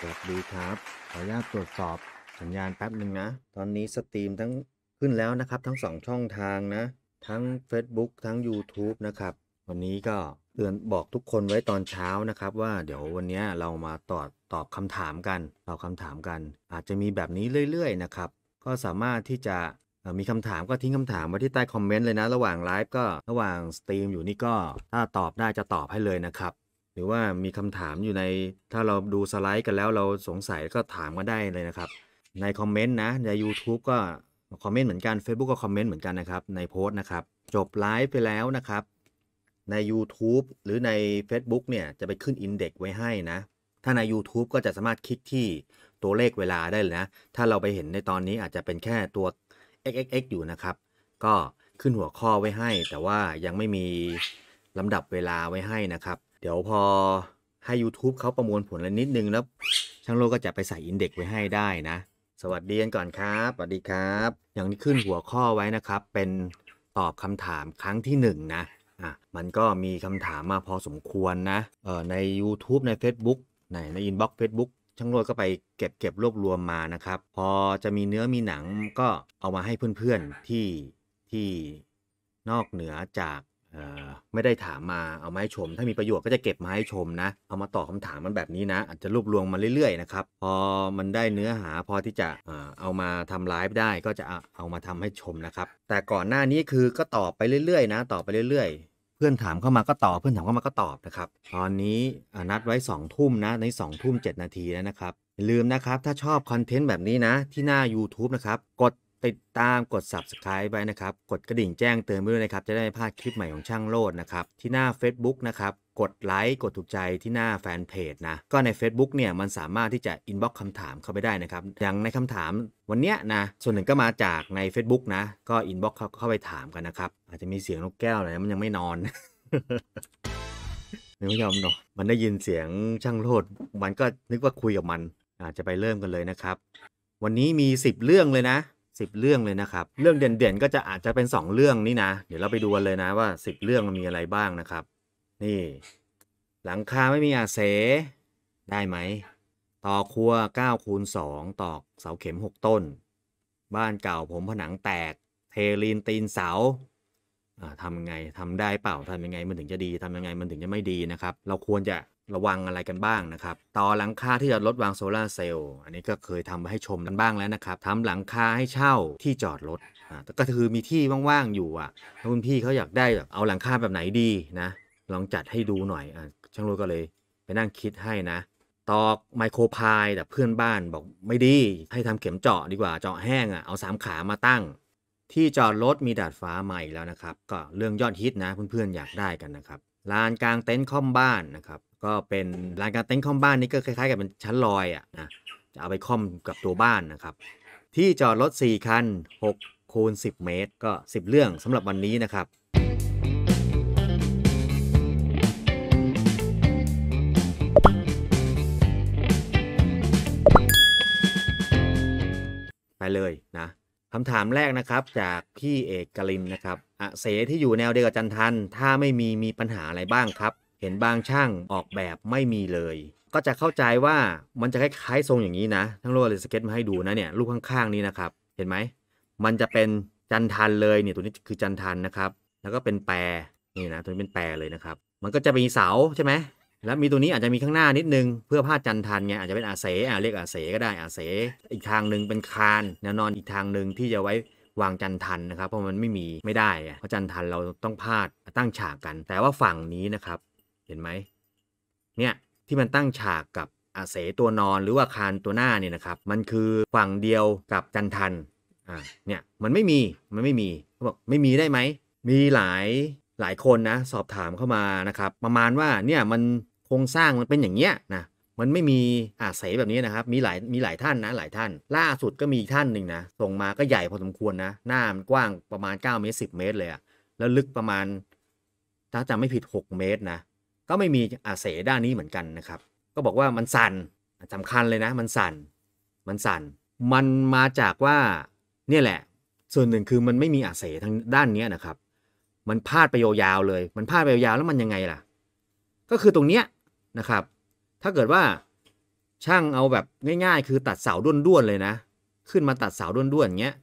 สวัสดีครับ ขออนุญาตตรวจสอบสัญญาณแป๊บหนึ่งนะ ตอนนี้สตรีมทั้งขึ้นแล้วนะครับ ทั้ง2ช่องทางนะ ทั้ง Facebook ทั้ง YouTube นะครับ วันนี้ก็เตือนบอกทุกคนไว้ตอนเช้านะครับ ว่าเดี๋ยววันนี้เรามาตอบตอบคำถามกันตอบคำถามกัน อาจจะมีแบบนี้เรื่อย ๆนะครับ ก็สามารถที่จะมีคำถามก็ทิ้งคำถามไว้ที่ใต้คอมเมนต์เลยนะ ระหว่างไลฟ์ก็ระหว่างสตรีมอยู่นี่ก็ถ้าตอบได้จะตอบให้เลยนะครับรือว่ามีคำถามอยู่ในถ้าเราดูสไลด์กันแล้วเราสงสัยก็ถามมาได้เลยนะครับ ในคอมเมนต์นะใน YouTube ก็คอมเมนต์เหมือนกัน Facebook ก็คอมเมนต์เหมือนกันนะครับ ในโพสต์นะครับ จบไลฟ์ไปแล้วนะครับ ใน YouTube หรือใน Facebook เนี่ยจะไปขึ้นอินเด็กไว้ให้นะ ถ้าใน YouTube ก็จะสามารถคลิกที่ตัวเลขเวลาได้เลยนะ ถ้าเราไปเห็นในตอนนี้อาจจะเป็นแค่ตัว xxx อยู่นะครับ ก็ขึ้นหัวข้อไว้ให้ แต่ว่ายังไม่มีลำดับเวลาไว้ให้นะครับเดี๋ยวพอให้ YouTube เขาประมวลผลอะไรนิดนึง แล้วช่างโลกก็จะไปใส่อินเด็กไว้ให้ได้นะ สวัสดีกันก่อนครับ สวัสดีครับ อย่างที่ขึ้นหัวข้อไว้นะครับ เป็นตอบคำถามครั้งที่1นนะอ่ะมันก็มีคำถามมาพอสมควรนะเอ่อใน YouTube ใน Facebook ในในอินบ็อกซ์เฟซบุ๊กช่างโลดก็ไปเก็บเก็บรวบรวมมานะครับ พอจะมีเนื้อมีหนังก็เอามาให้เพื่อนๆที่ที่นอกเหนือจากไม่ได้ถามมาเอามาให้ชมถ้ามีประโยชน์ก็จะเก็บมาให้ชมนะเอามาตอบคาถามมันแบบนี้นะอาจจะรวบรวมมาเรื่อยๆนะครับพอมันได้เนื้อหาพอที่จะเอามาทำไลฟ์ได้ก็จะเอามาทำให้ชมนะครับแต่ก่อนหน้านี้คือก็ตอบไปเรื่อยๆนะตอบไปเรื่อยๆ เพื่อนถามเข้ามาก็ตอบเพื่อนถามเข้ามาก็ตอบนะครับตอนนี้นัดไว้2องทุ่มนะใน2องทุ่มเนาทีแล้วนะครับ ลืมนะครับถ้าชอบคอนเทนต์แบบนี้นะที่หน้า YouTube นะครับกดติดตามกด subscribe ไว้นะครับ กดกระดิ่งแจ้งเตือนไว้ด้วยนะครับ จะได้ไม่พลาดคลิปใหม่ของช่างโลดนะครับ ที่หน้า Facebook นะครับ กดไลค์กดถูกใจที่หน้าแฟนเพจนะ ก็ใน Facebook เนี่ยมันสามารถที่จะ inbox คำถามเข้าไปได้นะครับ อย่างในคำถามวันเนี้ยนะ ส่วนหนึ่งก็มาจากใน Facebook นะ ก็ inbox เข้าเข้าไปถามกันนะครับ อาจจะมีเสียงนกแก้วอะนะมันยังไม่นอนไม่ยอมนอนมันได้ยินเสียงช่างโลด มันก็นึกว่าคุยกับมัน อาจจะไปเริ่มกันเลยนะครับ วันนี้มี10เรื่องเลยนะสิบเรื่องเลยนะครับ เรื่องเด่นๆ ก็จะอาจจะเป็นสองเรื่องนี่นะ เดี๋ยวเราไปดูกันเลยนะว่าสิบเรื่องมันมีอะไรบ้างนะครับ นี่ หลังคาไม่มีอาเสได้ไหมต่อครัวเก้าคูณสองตอกเสาเข็มหกต้น บ้านเก่าผมผนังแตก เทลีนตีนเสาทำยังไงทำได้เปล่าทำยังไงมันถึงจะดีทำยังไงมันถึงจะไม่ดีนะครับ เราควรจะระวังอะไรกันบ้างนะครับ ต่อหลังคาที่จอดรถวางโซลาเซลล์ อันนี้ก็เคยทำให้ชมกันบ้างแล้วนะครับ ทำหลังคาให้เช่าที่จอดรถอ่าก็คือมีที่ว่างๆอยู่อ่ะถ้าคุณพี่เขาอยากได้แบบ เอาหลังคาแบบไหนดีนะ ลองจัดให้ดูหน่อยอ่าช่างรู้ก็เลยไปนั่งคิดให้นะ ตอกไมโครพายแต่เพื่อนบ้านบอกไม่ดี ให้ทำเข็มเจาะดีกว่า เจาะแห้งอ่ะ เอาสามขามาตั้ง ที่จอดรถมีดาดฟ้าใหม่แล้วนะครับ ก็เรื่องยอดฮิตนะเพื่อนๆอยากได้กันนะครับ ลานกลางเต็นท์ค่อมบ้านนะครับก็เป็นลานกลางเต็นท์ข้อมบ้านนี่ก็คล้ายๆกับเป็นชั้นลอยอ่ะนะจะเอาไปค่อมกับตัวบ้านนะครับ ที่จอดรถ 4 คัน6คูณ10 เมตร ก็ 10 เรื่องสำหรับวันนี้นะครับ ไปเลยนะคำถามแรกนะครับจากพี่เอกกลินนะครับอะเสที่อยู่แนวเดียวกับจันทัน ถ้าไม่มี มีปัญหาอะไรบ้างครับเห็นบางช่างออกแบบไม่มีเลย ก็จะเข้าใจว่ามันจะคล้ายๆ ทรงอย่างนี้นะทั้งโลเลยสเก็ตมาให้ดูนะเนี่ยรูปข้างๆนี้นะครับ เห็นไหมมันจะเป็นจันทันเลยเนี่ยตัวนี้คือจันทันนะครับ แล้วก็เป็นแปรนี่นะตัวนี้เป็นแปรเลยนะครับ มันก็จะมีเสาใช่ไหมแล้วมีตัวนี้อาจจะมีข้างหน้านิดนึง เพื่อพาดจันทันไงอาจจะเป็นอาเสอ่ะเรียกอาเสก็ได้อาเสอีกทางหนึ่งเป็นคานแนวนอนอีกทางหนึ่งที่จะไว้วางจันทันนะครับ เพราะมันไม่มีไม่ได้เพราะจันทันเราต้องพาดตั้งฉากกัน แต่ว่าฝั่งนี้นะครับเห็นไหมเนี่ยที่มันตั้งฉากกับอาเสตัวนอนหรือว่าคานตัวหน้าเนี่ยนะครับ มันคือฝั่งเดียวกับจันทันอ่าเนี่ย มันไม่มีมันไม่มีเขาบอกไม่มีได้ไหม มีหลายหลายคนนะ สอบถามเข้ามานะครับ ประมาณว่าเนี่ย มันโครงสร้างมันเป็นอย่างเงี้ยนะมันไม่มีอาศัยแบบนี้นะครับ มีหลายมีหลายท่านนะหลายท่านล่าสุดก็มีท่านหนึ่งนะส่งมาก็ใหญ่พอสมควรนะหน้ามันกว้างประมาณ9เมตร10เมตรเลยอะแล้วลึกประมาณถ้าจำไม่ผิด6เมตรนะก็ไม่มีอาเสด้านนี้เหมือนกันนะครับ ก็บอกว่ามันสั่นสำคัญเลยนะ มันสั่นมันสั่นมันมาจากว่าเนี่ยแหละ ส่วนหนึ่งคือมันไม่มีอาเสทางด้านนี้นะครับ มันพาดไปยาวๆเลยมันพาดไปยาวๆแล้วมันยังไงล่ะ ก็คือตรงเนี้ยนะครับ ถ้าเกิดว่าช่างเอาแบบง่าย ๆ คือตัดเสาด้วนๆเลยนะ ขึ้นมาตัดเสาด้วนๆอย่างเงี้ย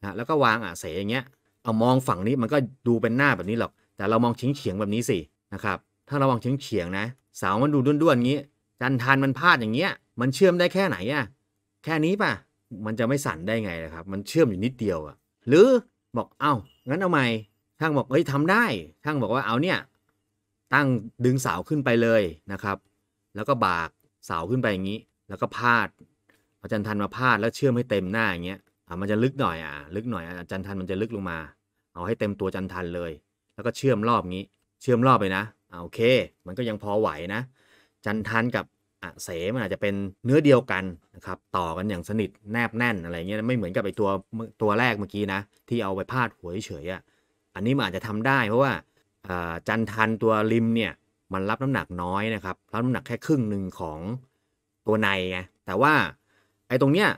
นะแล้วก็วางอาเสอย่างเงี้ยเอามองฝั่งนี้มันก็ดูเป็นหน้าแบบนี้หรอกแต่เรามองเฉียงๆแบบนี้สินะครับถ้าระวังเฉียงเฉียงนะเสามันดูด้วนๆงี้ จันทานมันพลาดอย่างเงี้ย มันเชื่อมได้แค่ไหนอะแค่นี้ป่ะมันจะไม่สั่นได้ไงละครับ มันเชื่อมอยู่นิดเดียวอะหรือบอกเอา้างั้นเอาใหม่ช่างบอกเฮ้ยทำได้ช่างบอกว่าเอาเนี่ยตั้งดึงเสาขึ้นไปเลยนะครับ แล้วก็บากเสาขึ้นไปอย่างนี้ แล้วก็พาดอาจารย์ทันมาพาดแล้วเชื่อมให้เต็มหน้าอย่างเงี้ยอ่ะมันจะลึกหน่อยอ่ะลึกหน่อยอาจารย์ทันมันจะลึกลงมา เอาให้เต็มตัวจันทันเลย แล้วก็เชื่อมรอบนี้ เชื่อมรอบไปนะโอเค มันก็ยังพอไหวนะ จันทันกับอะเสมันอาจจะเป็นเนื้อเดียวกันนะครับ ต่อกันอย่างสนิทแนบแน่นอะไรเงี้ย ไม่เหมือนกับไอตัวตัวแรกเมื่อกี้นะ ที่เอาไปพาดหัวเฉยอ่ะอันนี้มันอาจจะทำได้เพราะว่าจันทันตัวริมเนี่ยมันรับน้ำหนักน้อยนะครับ รับน้ำหนักแค่ครึ่งหนึ่งของตัวในไงแต่ว่าไอ้ตรงเนี้ย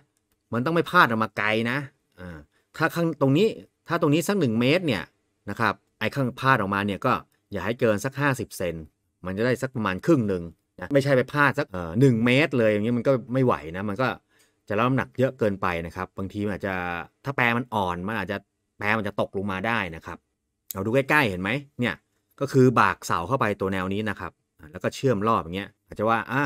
มันต้องไม่พาดออกมาไกลนะถ้าข้างตรงนี้ ถ้าตรงนี้สักหนึ่งเมตรเนี่ยนะครับ ไอ้ข้างพาดออกมาเนี่ยก็อย่าให้เกินสัก 50เซน มันจะได้สักประมาณครึ่งหนึ่งนะ ไม่ใช่ไปพลาดสักหนึ่งเมตร เลยอย่างนี้มันก็ไม่ไหวนะ มันก็จะรับน้ำหนักเยอะเกินไปนะครับ บางทีมันอาจจะถ้าแปรมันอ่อน มันอาจจะแปรมันจะตกลงมาได้นะครับ เอาดูใกล้ๆเห็นไหมเนี่ยก็คือบากเสาเข้าไปตัวแนวนี้นะครับ แล้วก็เชื่อมรอบอย่างเงี้ย อาจจะว่าอ่ะ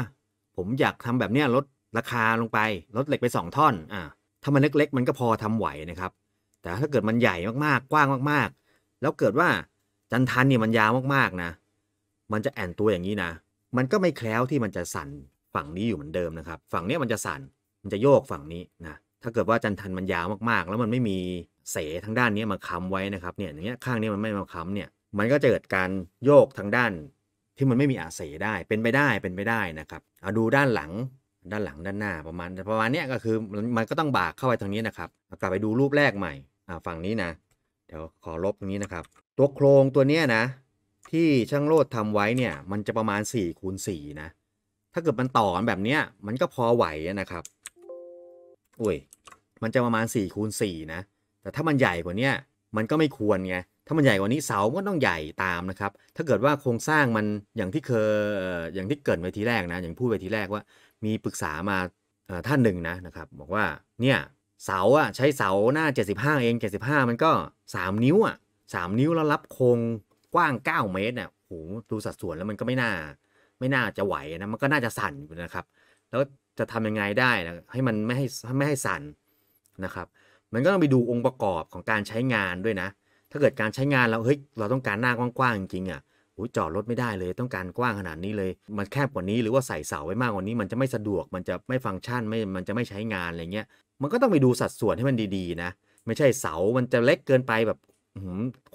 ผมอยากทำแบบเนี้ยลดราคาลงไป ลดเหล็กไป 2 ท่อน อ่ะถ้ามันเล็กๆมันก็พอทำไหวนะครับ แต่ถ้าเกิดมันใหญ่มากๆกว้างมาก ๆ แล้วเกิดว่าจันทันเนี่ยมันยาวมากๆนะ มันจะแอนตัวอย่างนี้นะ มันก็ไม่แคล้วที่มันจะสั่นฝั่งนี้อยู่เหมือนเดิมนะครับ ฝั่งนี้มันจะสั่น มันจะโยกฝั่งนี้นะ ถ้าเกิดว่าจันทันมันยาวมากๆ แล้วมันไม่มีเสทางด้านนี้มาค้ำไว้นะครับ เนี่ยอย่างเงี้ยข้างนี้มันไม่มาค้ำเนี่ย มันก็จะเกิดการโยกทางด้านที่มันไม่มีอาเสได้เป็นไปได้เป็นไปได้นะครับเอาดูด้านหลังด้านหลังด้านหน้าประมาณประมาณเนี้ยก็คือมันก็ต้องบากเข้าไปทางนี้นะครับ กลับไปดูรูปแรกใหม่อ่าฝั่งนี้นะ เดี๋ยวขอลบตรงนี้นะครับตัวโครงตัวเนี้ยนะที่ช่างโลดทำไว้เนี่ยมันจะประมาณ4ี่คูณสี่นะถ้าเกิดมันต่อแบบเนี้ยมันก็พอไหวนะครับอุ้ย มันจะประมาณ4ี่คูณสี่นะแต่ถ้ามันใหญ่กว่านี้มันก็ไม่ควรไงถ้ามันใหญ่กว่านี้เสาก็ต้องใหญ่ตามนะครับถ้าเกิดว่าโครงสร้างมันอย่างที่เคยอย่างที่เกิดไว้ทีแรกนะอย่างพูดไว้ทีแรกว่า มีปรึกษามาท่านหนึ่งนะนะครับบอกว่าเนี่ยเสาอะใช้เสาหน้า75 เอง 75 มันก็ 3 นิ้วอะสามนิ้วแล้วรับโคงกว้างเก้าเมตรเนี่ยโห ดูสัดส่วนแล้วมันก็ไม่น่า ไม่น่าจะไหวนะ มันก็น่าจะสั่นนะครับ แล้วจะทำยังไงได้นะให้มันไม่ให้ไม่ให้สั่นนะครับ มันก็ต้องไปดูองค์ประกอบของการใช้งานด้วยนะ ถ้าเกิดการใช้งานเรา เฮ้ย เราต้องการหน้ากว้างๆจริงๆอ่ะโอ้จอดรถไม่ได้เลย ต้องการกว้างขนาดนี้เลย มันแคบกว่านี้หรือว่าใส่เสาไว้มากกว่านี้มันจะไม่สะดวก มันจะไม่ฟังก์ชัน ไม่ มันจะไม่ใช้งานอะไรเงี้ย มันก็ต้องไปดูสัดส่วนให้มันดีๆนะ ไม่ใช่เสา มันจะเล็กเกินไปแบบ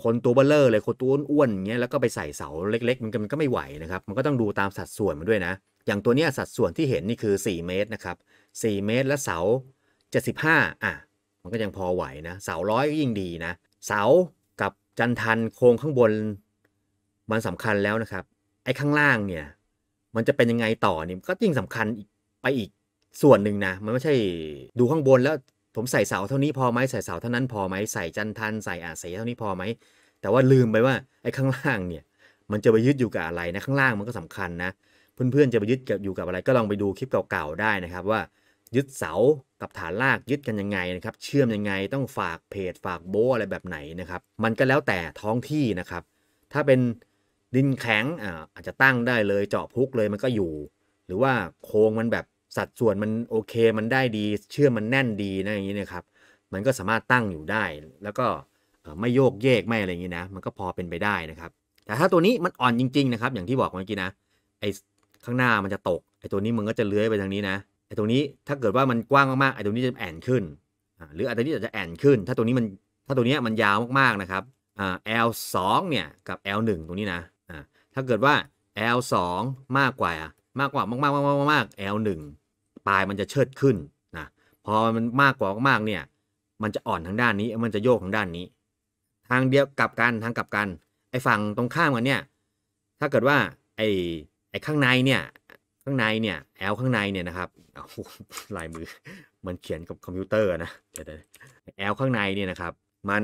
คนตัวเบลเลอร์เลยคนตัว อ้วนๆเงี้ยแล้วก็ไปใส่เสาเล็ก ๆ มันก็มันก็ไม่ไหวนะครับมันก็ต้องดูตามสัดส่วนมันด้วยนะ อย่างตัวเนี้ยสัดส่วนที่เห็นนี่คือ 4 เมตรนะครับ4 เมตรและเสา 75อ่ะมันก็ยังพอไหวนะเสาร้อยก็ยิ่งดีนะ เสากับจันทันโครงข้างบน มันสำคัญแล้วนะครับ ไอ้ข้างล่างเนี่ย มันจะเป็นยังไงต่อนี่ก็ยิ่งสำคัญไปอีกส่วนหนึ่งนะมันไม่ใช่ดูข้างบนแล้วผมใส่เสาเท่านี้พอไหมใส่เสาเท่านั้นพอไหมใส่จันทันใส่อาเสเท่านี้พอไหม แต่ว่าลืมไปว่าไอ้ข้างล่างเนี่ยมันจะไปยึดอยู่กับอะไรนะข้างล่างมันก็สำคัญนะเพื่อนๆจะไปยึดอยู่กับอะไร ก็ลองไปดูคลิปเก่าๆได้นะครับ ว่ายึดเสากับฐานลากยึดกันยังไงนะครับเชื่อมยังไง ต้องฝากเพจ ฝากโบอะไรแบบไหนนะครับมันก็แล้วแต่ท้องที่นะครับ ถ้าเป็นดินแข็งอาจจะตั้งได้เลยเจาะพุกเลยมันก็อยู่ หรือว่าโค้งมันแบบสัดส่วนมันโอเคมันได้ดีเชื่อมันแน่นดีนะอย่างนี้นะครับมันก็สามารถตั้งอยู่ได้แล้วก็ไม่โยกเยกไม่อะไรอย่างนี้นะมันก็พอเป็นไปได้นะครับแต่ถ้าตัวนี้มันอ่อนจริงๆนะครับอย่างที่บอกเมื่อกี้นะไอ้ข้างหน้ามันจะตกไอ้ตัวนี้มันก็จะเลื้อยไปทางนี้นะไอ้ตัวนี้ถ้าเกิดว่ามันกว้างมากๆไอ้ตัวนี้จะแอนขึ้นหรืออันนี้จะแอนขึ้น ถ้าตัวนี้มันถ้าตัวนี้มันยาวมากๆนะครับอ่า L2 เนี่ยกับ L1 ตรงนี้นะอ่าถ้าเกิดว่า L2 มากกว่า มากกว่ามากๆมากๆมากๆ L1 ปลายมันจะเชิดขึ้นนะพอมันมากกว่ามากเนี่ยมันจะอ่อนทางด้านนี้มันจะโยกทางด้านนี้ ทางเดียวกับกันทางกับกันไอ้ฝั่งตรงข้ามกันเนี่ยถ้าเกิดว่าไอ้ไอ้ข้างในเนี่ยข้างในเนี่ยแอลข้างในเนี่ยนะครับโอหลายมือมันเขียนกับคอมพิวเตอร์นะเดี๋ยวแอลข้างในเนี่ยนะครับ มัน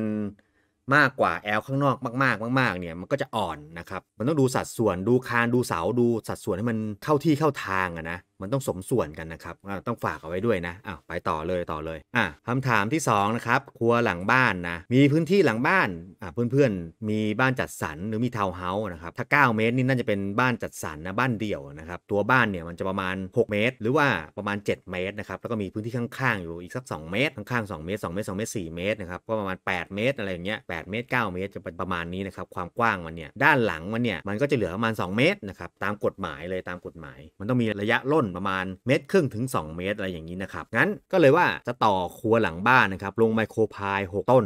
มากกว่าแอลข้างนอกมากๆ มากๆ เนี่ยมันก็จะอ่อนนะครับมันต้องดูสัดส่วนดูคานดูเสาดูสัดส่วนให้มันเข้าที่เข้าทางอะนะมันต้องสมส่วนกันนะครับต้องฝากเอาไว้ด้วยนะอ้าวไปต่อเลยต่อเลยอ่ะคำถามที่2นะครับครัวหลังบ้านนะมีพื้นที่หลังบ้านอ่ะเพื่อนๆมีบ้านจัดสรรหรือมีทาวน์เฮาส์นะครับถ้า 9 เมตรนี่น่าจะเป็นบ้านจัดสรรนะบ้านเดี่ยวนะครับตัวบ้านเนี่ยมันจะประมาณ 6 เมตร หรือว่าประมาณ 7 เมตรนะครับแล้วก็มีพื้นที่ข้างๆอยู่อีกสัก2เมตรข้างๆ2เมตร2เมตร2เมตร4เมตรนะครับก็ประมาณ 8 เมตรอะไรอย่างเงี้ย8เมตร9 เมตร จะเป็นประมาณนี้นะครับความกว้างมันเนี่ยด้านหลังมันเนี่ยมันก็จะเหลือประมาณ 2 เมตรนะครับตามกฎหมายเลยตามกฎหมาย มันต้องมีระยะล่นประมาณเมตรครึ่งถึง 2 เมตรอะไรอย่างนี้นะครับงั้นก็เลยว่าจะต่อครัวหลังบ้านนะครับ ลงไมโครพาย6ต้น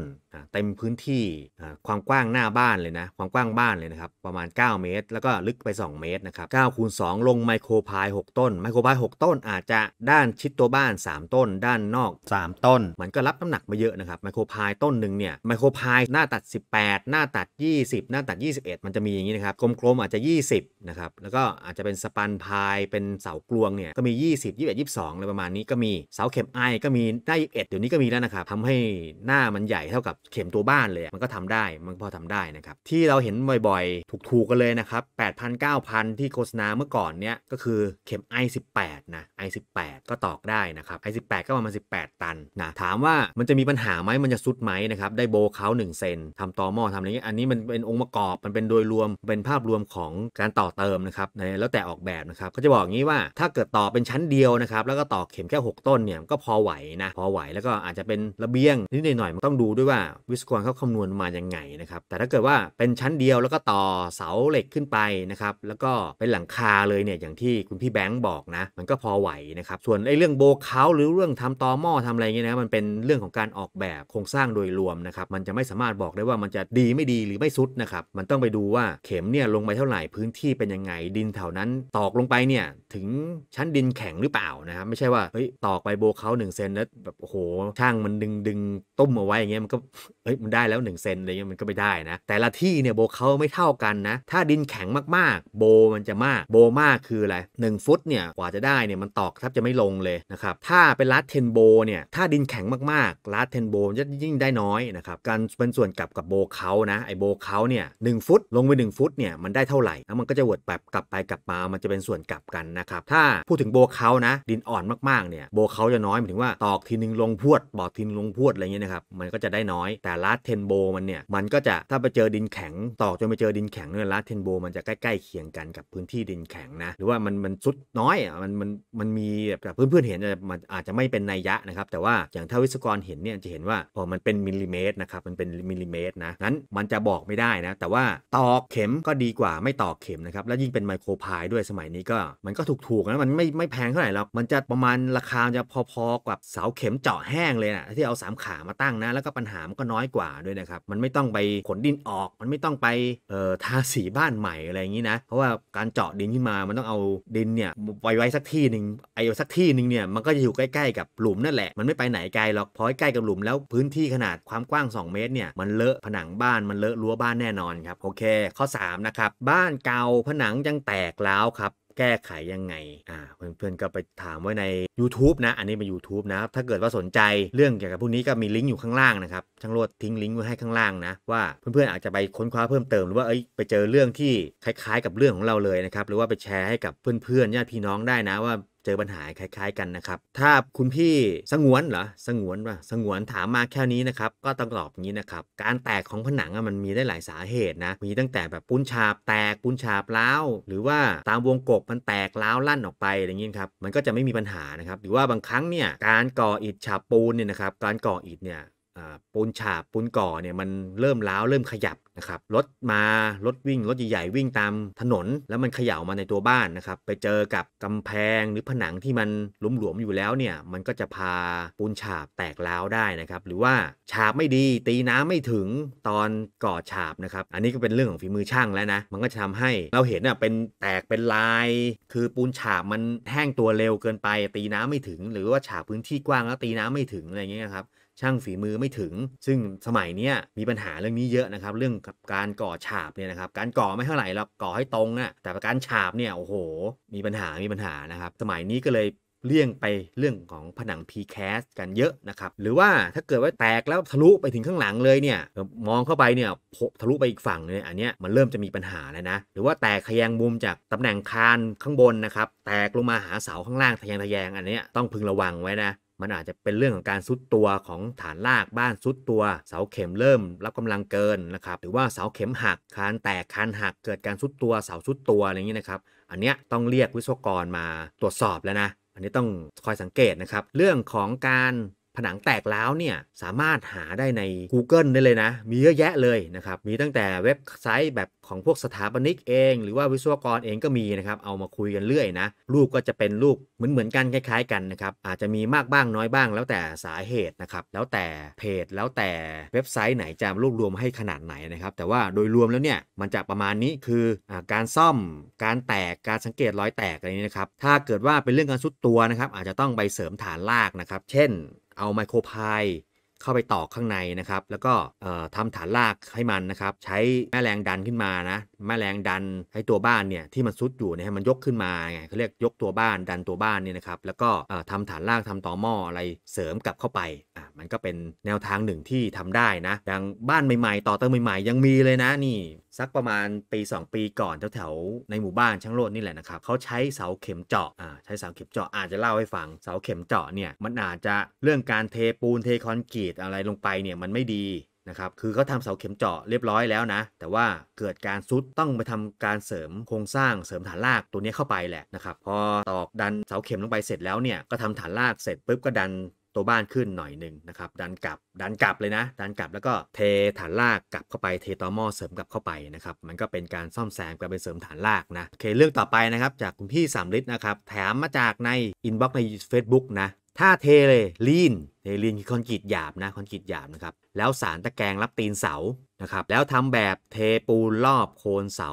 เต็มพื้นที่ความกว้างหน้าบ้านเลยนะ ความกว้างบ้านเลยนะครับ ประมาณ 9 เมตร แล้วก็ลึกไป 2 เมตรนะครับ9คูณ2ลงไมโครพาย6ต้นไมโครพาย6ต้นอาจจะด้านชิดตัวบ้าน 3 ต้น ด้านนอก 3 ต้น มันก็รับน้ำหนักมาเยอะนะครับไมโครพายต้นหนึ่งเนี่ยไมโครพายหน้าตัด18 หน้าตัด 20 หน้าตัด 21 มันจะมีอย่างนี้นะครับกลมๆอาจจะ 20นะครับแล้วก็อาจจะเป็นสปันพายเป็นเสากลวงเนี่ยก็มี 20 21 22อะไรประมาณนี้ก็มีเสาเข็มไอก็มีได้21เดี๋ยวนี้ก็มีแล้วนะครับทำให้หน้ามันใหญ่เท่ากับเข็มตัวบ้านเลยมันก็ทำได้มันพอทำได้นะครับที่เราเห็นบ่อย ๆถูก ๆกันเลยนะครับ8,000 9,000 ที่โฆษณาเมื่อก่อนเนี่ยก็คือเข็ม i18 นะ i18 ก็ตอกได้นะครับ i18 ก็ประมาณ18 ตันนะถามว่ามันจะมีปัญหาไหมมันจะซุดไหมนะครับได้โบเขา1เซนทำตอมอทำอะไรเงี้ยอันนี้มันเป็นองค์ประกอบมันเป็นโดยรวมเป็นภาพรวมของการต่อเติมนะครับแล้วแต่ออกแบบนะครับเขาจะบอกงี้ว่าถ้าเกิดต่อเป็นชั้นเดียวนะครับ แล้วก็ต่อเข็มแค่6 ต้นเนี่ย ก็พอไหวนะ พอไหว แล้วก็อาจจะเป็นระเบียงนิดหน่อย มันต้องดูด้วยว่าวิศวกรเขาคำนวณมาอย่างไงนะครับ แต่ถ้าเกิดว่าเป็นชั้นเดียวแล้วก็ต่อเสาเหล็กขึ้นไปนะครับ แล้วก็เป็นหลังคาเลยเนี่ย อย่างที่คุณพี่แบงค์บอกนะ มันก็พอไหวนะครับ ส่วนไอ้เรื่องโบเขาหรือเรื่องทำตอหม้อทำอะไรเงี้ยนะ มันเป็นเรื่องของการออกแบบโครงสร้างโดยรวมนะครับ มันจะไม่สามารถบอกได้ว่ามันจะดีไม่ดีหรือไม่สุดนะครับ มันต้องไปดูว่าเข็มเนี่ยลงไปเท่าไหร่ พื้นที่เป็นยังไง ดินแถวนั้นตอกลงไปเนี่ยถึงชั้นดินแข็งหรือเปล่านะครับไม่ใช่ว่าเฮ้ยตอกไปโบเขา1เซนแล้วแบบโอ้โหช่างมันดึงดึงต้มเอาไว้อย่างเงี้ยมันก็เฮ้ยมันได้แล้ว1เซนอะไรเงี้ยมันก็ไม่ได้นะแต่ละที่เนี่ยโบเขาไม่เท่ากันนะถ้าดินแข็งมากๆโบมันจะมากโบมากคืออะไรหฟุตเนี่ยกว่าจะได้เนี่ยมันตอกแทบจะไม่ลงเลยนะครับถ้าเป็นลัดเทนโบเนี่ยถ้าดินแข็งมากๆลัดเทนโบจะยิ่งได้น้อยนะครับการเป็นส่วนกลับกับโบเขานะไอโบเขาเนี่ยหฟุตลงไป 1 ฟุตเนี่ยมันได้เท่าไหร่แล้วมันก็จะวดแบบกลับไปกลับมามันจะเป็นส่วนกลับกันนะครับถ้าพูดถึงโบเขานะดินอ่อนมากๆเนี่ยโบเขาจะน้อยหมายถึงว่าตอกทีนึงลงพวดบอกทีนึงลงพวดอะไรเงี้ยนะครับมันก็จะได้น้อยแต่ลาดเทนโบมันเนี่ยมันก็จะถ้าไปเจอดินแข็งตอกจนไปเจอดินแข็งเนี่ยลาดเทนโบมันจะใกล้ๆเคียงกันกับพื้นที่ดินแข็งนะหรือว่ามันมันซุดน้อยอ่ะมันมันมันมีแบบเพื่อนๆเห็นมันอาจจะไม่เป็นนัยยะนะครับ แต่ว่าอย่างถ้าวิศกรเห็นเนี่ยจะเห็นว่าอ๋อมันเป็น มิลลิเมตรนะครับ มันเป็นมิลลิเมตรนะนั้นมันจะบอกไม่ได้นะ แต่ว่าตอกเข็มก็ดีกว่าไม่ตอกเข็มนะครับแล้วยิ่งเป็นไมโครพายด้วยสมัยนี้ก็มันก็ถูกๆนะมัันไม่ไม่แพงเท่าไหร่หรอก มันจะประมาณราคาจะพอ ๆกับเสาเข็มเจาะแห้งเลยนะที่เอาสามขามาตั้งนะ แล้วก็ปัญหามันก็น้อยกว่าด้วยนะครับ มันไม่ต้องไปขนดินออก มันไม่ต้องไปเอ่อทาสีบ้านใหม่อะไรอย่างนี้นะ เพราะว่าการเจาะดินขึ้นมา มันต้องเอาดินเนี่ยไว้ไว้สักที่หนึ่งไอ้สักที่หนึ่งเนี่ย มันก็จะอยู่ใกล้ๆกับหลุมนั่นแหละ มันไม่ไปไหนไกลหรอก พอใกล้กับหลุมแล้วพื้นที่ขนาดความกว้าง 2 เมตรเนี่ย มันเลอะผนังบ้าน มันเลอะรั้วบ้านแน่นอนครับ โอเค ข้อ3นะครับ บ้านเก่าผนังยังแตกแล้วครับแก้ไขยังไงอ่าเพื่อนๆก็ไปถามไว้ใน YouTube นะอันนี้เป็น YouTube นะถ้าเกิดว่าสนใจเรื่องเกี่ยวกับพวกนี้ก็มีลิงก์อยู่ข้างล่างนะครับช่างรวดทิ้งลิงก์ไว้ให้ข้างล่างนะว่าเพื่อนๆอาจจะไปค้นคว้าเพิ่มเติมหรือว่าเอ้ยไปเจอเรื่องที่คล้าย ๆกับเรื่องของเราเลยนะครับหรือว่าไปแชร์ให้กับเพื่อนๆญาติพี่น้องได้นะว่าเจอปัญหาคล้ายๆกัน นะครับ ถ้าคุณพี่สงวนเหรอ สงวนป่ะสงวนถามมาแค่นี้นะครับ ก็ต้องตอบงี้นะครับ การแตกของผนังมันมีได้หลายสาเหตุนะ มีตั้งแต่แบบปุ้นฉาบแตกปุ้นฉาบเล้า หรือว่าตามวงกบมันแตกเล้าลั่นออกไปอย่างนี้ครับ มันก็จะไม่มีปัญหานะครับ หรือว่าบางครั้งเนี่ยการก่ออิฐฉาบปูนเนี่ยนะครับ การก่ออิฐเนี่ยปูนฉาบ ปูนก่อเนี่ยมันเริ่มล้าวเริ่มขยับนะครับ รถมารถวิ่งรถใหญ่ๆวิ่งตามถนน แล้วมันเขย่ามาในตัวบ้านนะครับ ไปเจอกับกำแพงหรือผนังที่มันหลวมๆ อยู่แล้วเนี่ย มันก็จะพาปูนฉาบแตกล้าวได้นะครับ หรือว่าฉาบไม่ดีตีน้ำไม่ถึงตอนก่อฉาบนะครับ อันนี้ก็เป็นเรื่องของฝีมือช่างแล้วนะ มันก็จะทำให้เราเห็นอ่ะเป็นแตกเป็นลาย คือปูนฉาบมันแห้งตัวเร็วเกินไป ตีน้ำไม่ถึง หรือว่าฉาบพื้นที่กว้างแล้วตีน้ำไม่ถึงอะไรเงี้ยครับช่างฝีมือไม่ถึง ซึ่งสมัยนี้มีปัญหาเรื่องนี้เยอะนะครับ เรื่องกับการก่อฉาบเนี่ยนะครับ การก่อไม่เท่าไหร่เราก่อให้ตรงนะแต่การฉาบเนี่ยโอ้โห มีปัญหา มีปัญหานะครับ สมัยนี้ก็เลยเลี่ยงไปเรื่องของผนัง PCAS กันเยอะนะครับ หรือว่าถ้าเกิดว่าแตกแล้วทะลุไปถึงข้างหลังเลยเนี่ยมองเข้าไปเนี่ยทะลุไปอีกฝั่งเนี่ยอันเนี้ยมันเริ่มจะมีปัญหาแล้วนะ หรือว่าแตกขยงมุมจากตำแหน่งคานข้างบนนะครับแตกลงมาหาเสาข้างล่างทะยงทะแยงอันเนี้ยต้องพึงระวังไว้นะมันอาจจะเป็นเรื่องของการซุดตัวของฐานรากบ้านซุดตัว เสาเข็มเริ่มรับกำลังเกินนะครับ หรือว่าเสาเข็มหักคานแตกคานหักเกิดการซุดตัวเสาซุดตัวอะไรอย่างนี้นะครับอันเนี้ยต้องเรียกวิศวกรมาตรวจสอบแล้วนะอันนี้ต้องคอยสังเกตนะครับ เรื่องของการผนังแตกแล้วเนี่ยสามารถหาได้ใน Google ได้เลยนะ มีเยอะแยะเลยนะครับมีตั้งแต่เว็บไซต์แบบของพวกสถาปนิกเองหรือว่าวิศวกรเองก็มีนะครับเอามาคุยกันเรื่อยนะรูปก็จะเป็นรูปเหมือนเหมือนกัน คล้ายๆกันนะครับอาจจะมีมากบ้างน้อยบ้าง แล้วแต่สาเหตุนะครับแล้วแต่เพจแล้วแต่เว็บไซต์ไหน จะรวบรวมให้ขนาดไหนนะครับแต่ว่าโดยรวมแล้วเนี่ยมันจะประมาณนี้คืออการซ่อมการแตกการสังเกตรอยแตกอะไรนี้นะครับถ้าเกิดว่าเป็นเรื่องการสุดตัวนะครับอาจจะต้องไปเสริมฐานลากนะครับเช่นเอาไมโครพายเข้าไปตอกข้างในนะครับ แล้วก็ทำฐานลากให้มันนะครับใช้แม่แรงดันขึ้นมานะแม่แรงดันให้ตัวบ้านเนี่ยที่มันซุดอยู่เนี่ยมันยกขึ้นมาไงเขาเรียกยกตัวบ้านดันตัวบ้านเนี่ยนะครับแล้วก็ทำฐานลากทำต่อหม้ออะไรเสริมกลับเข้าไปอ่ะมันก็เป็นแนวทางหนึ่งที่ทำได้นะอย่างบ้านใหม่ๆ ต่อเติมใหม่ๆ ยังมีเลยนะนี่สักประมาณปี2ปีก่อนแถวๆในหมู่บ้านช่างโลดนี่แหละนะครับเขาใช้เสาเข็มเจาะอ่าใช้เสาเข็มเจาะอาจจะเล่าให้ฟังเสาเข็มเจาะเนี่ยมันอาจจะเรื่องการเทปูนเทคอนกรีดอะไรลงไปเนี่ยมันไม่ดีนะครับคือเขาทาเสาเข็มเจาะเรียบร้อยแล้วนะ แต่ว่าเกิดการซุดต้องไปทำการเสริมโครงสร้างเสริมฐานรากตัวนี้เข้าไปแหละนะครับพอตอกดันเสาเข็มลงไปเสร็จแล้วเนี่ยก็ทำฐานรากเสร็จปุ๊บก็ดันตัวบ้านขึ้นหน่อยหนึ่งนะครับ ดันกลับ ดันกลับเลยนะ ดันกลับแล้วก็เทฐานรากกลับเข้าไปเทตอหม้อเสริมกลับเข้าไปนะครับมันก็เป็นการซ่อมแซมกลายเป็นเสริมฐานรากนะโอเคเรื่องต่อไปนะครับ จากคุณพี่สามลิตรนะครับแถมมาจากในอินบ็อกซ์ใน Facebook นะถ้าเทเลลีน เทเลีนคือคอนกรีตหยาบนะคอนกรีตหยาบนะครับ แล้วสารตะแกรงรับตีนเสานะครับแล้วทำแบบเทปูนรอบโคนเสา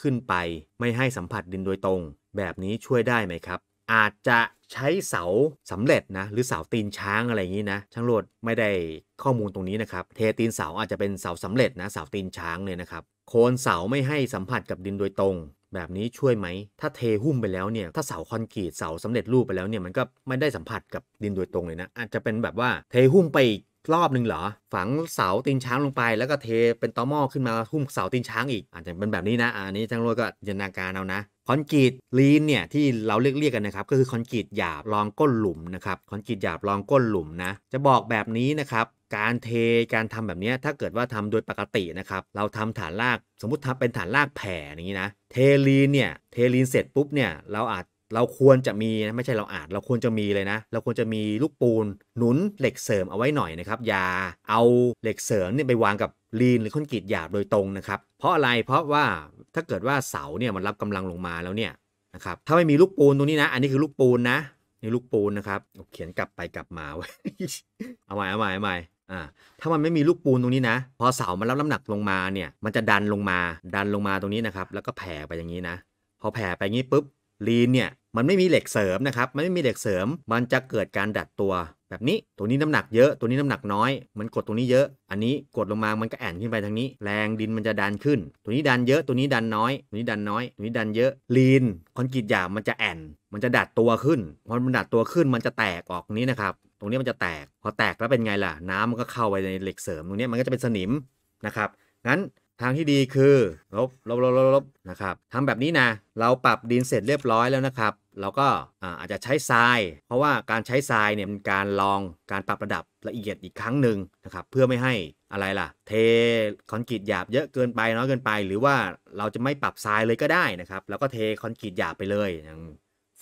ขึ้นไปไม่ให้สัมผัสดินโดยตรง แบบนี้ช่วยได้ไหมครับ อาจจะใช้เสาสำเร็จนะหรือเสาตีนช้างอะไรอย่างนี้นะช่างโรดไม่ได้ข้อมูลตรงนี้นะครับ เทตีนเสาอาจจะเป็นเสาสำเร็จนะเสาตีนช้างเลยนะครับโคนเสาไม่ให้สัมผัสกับดินโดยตรงแบบนี้ช่วยไหม ถ้าเทหุ้มไปแล้วเนี่ย ถ้าเสาคอนกรีตเสาสำเร็จรูปไปแล้วเนี่ย มันก็ไม่ได้สัมผัสกับดินโดยตรงเลยนะ อาจจะเป็นแบบว่าเทหุ้มไปรอบหนึ่งเหรอ ฝังเสาตีนช้างลงไปแล้วก็เทเป็นตอหม้อขึ้นมาหุ้มเสาตีนช้างอีกอาจจะเป็นแบบนี้นะอันนี้จังรวยก็จินตนาการเอานะ คอนกรีตลีนเนี่ยที่เราเรียกเรียกกันนะครับก็คือคอนกรีตหยาบรองก้นหลุมนะครับคอนกรีตหยาบรองก้นหลุมนะ จะบอกแบบนี้นะครับการเทการทำแบบนี้ถ้าเกิดว่าทำโดยปกตินะครับเราทำฐานรากสมมติทำเป็นฐานรากแผ่อย่างนี้นะเทลีนเนี่ยเทลีนเสร็จปุ๊บเนี่ยเราอาจเราควรจะมีนะไม่ใช่เราอาจเราควรจะมีเลยนะ เราควรจะมีลูกปูน หนุนเหล็กเสริมเอาไว้หน่อยนะครับอย่าเอาเหล็กเสริมเนี่ยไปวางกับลีนหรือคอนกรีตหยาบโดยตรงนะครับเพราะอะไรเพราะว่าถ้าเกิดว่าเสาเนี่ยมันรับกำลังลงมาแล้วเนี่ยนะครับถ้าไม่มีลูกปูนตรงนี้นะ อันนี้คือลูกปูนนะนี่ลูกปูนนะครับ เขียนกลับไปกลับมาไว้เอาใหม่เอาใหม่เอาใหม่อ่าถ้ามันไม่มีลูกปูนตรงนี้นะพอเสามันรับน้ำหนักลงมาเนี่ยมันจะดันลงมาดันลงมาตรงนี้นะครับแล้วก็แผ่ไปอย่างนี้นะ พอแผ่ไปงี้ปุ๊บลีนเนี่ยมันไม่มีเหล็กเสริมนะครับมันไม่มีเหล็กเสริมมันจะเกิดการดัดตัวแบบนี้ ตัวนี้น้ำหนักเยอะตัวนี้น้ำหนักน้อย มันกดตรงนี้เยอะ อันนี้กดลงมามันก็แอนขึ้นไปทางนี้แรงดินมันจะดันขึ้นตัวนี้ดันเยอะตัวนี้ดันน้อย ตัวนี้ดันน้อยตัวนี้ดันเยอะลีนคอนกรีตหยาบมันจะแอนมันจะดัดตัวขึ้นพอมันดัดตัวขึ้นมันจะแตกออกนี้นะครับตรงนี้มันจะแตก พอแตกแล้วเป็นไงล่ะ น้ำมันก็เข้าไปในเหล็กเสริม ตรงนี้มันก็จะเป็นสนิมนะครับงั้นทางที่ดีคือลบลบลบลบลบนะครับทำแบบนี้นะ เราปรับดินเสร็จเรียบร้อยแล้วนะครับ เราก็อาจจะใช้ทรายเพราะว่าการใช้ทรายเนี่ยเป็นการลองการปรับระดับละเอียดอีกครั้งหนึ่งนะครับ เพื่อไม่ให้อะไรล่ะ เทคอนกรีตหยาบเยอะเกินไปน้อยเกินไป หรือว่าเราจะไม่ปรับทรายเลยก็ได้นะครับ แล้วก็เทคอนกรีตหยาบไปเลยอย่าง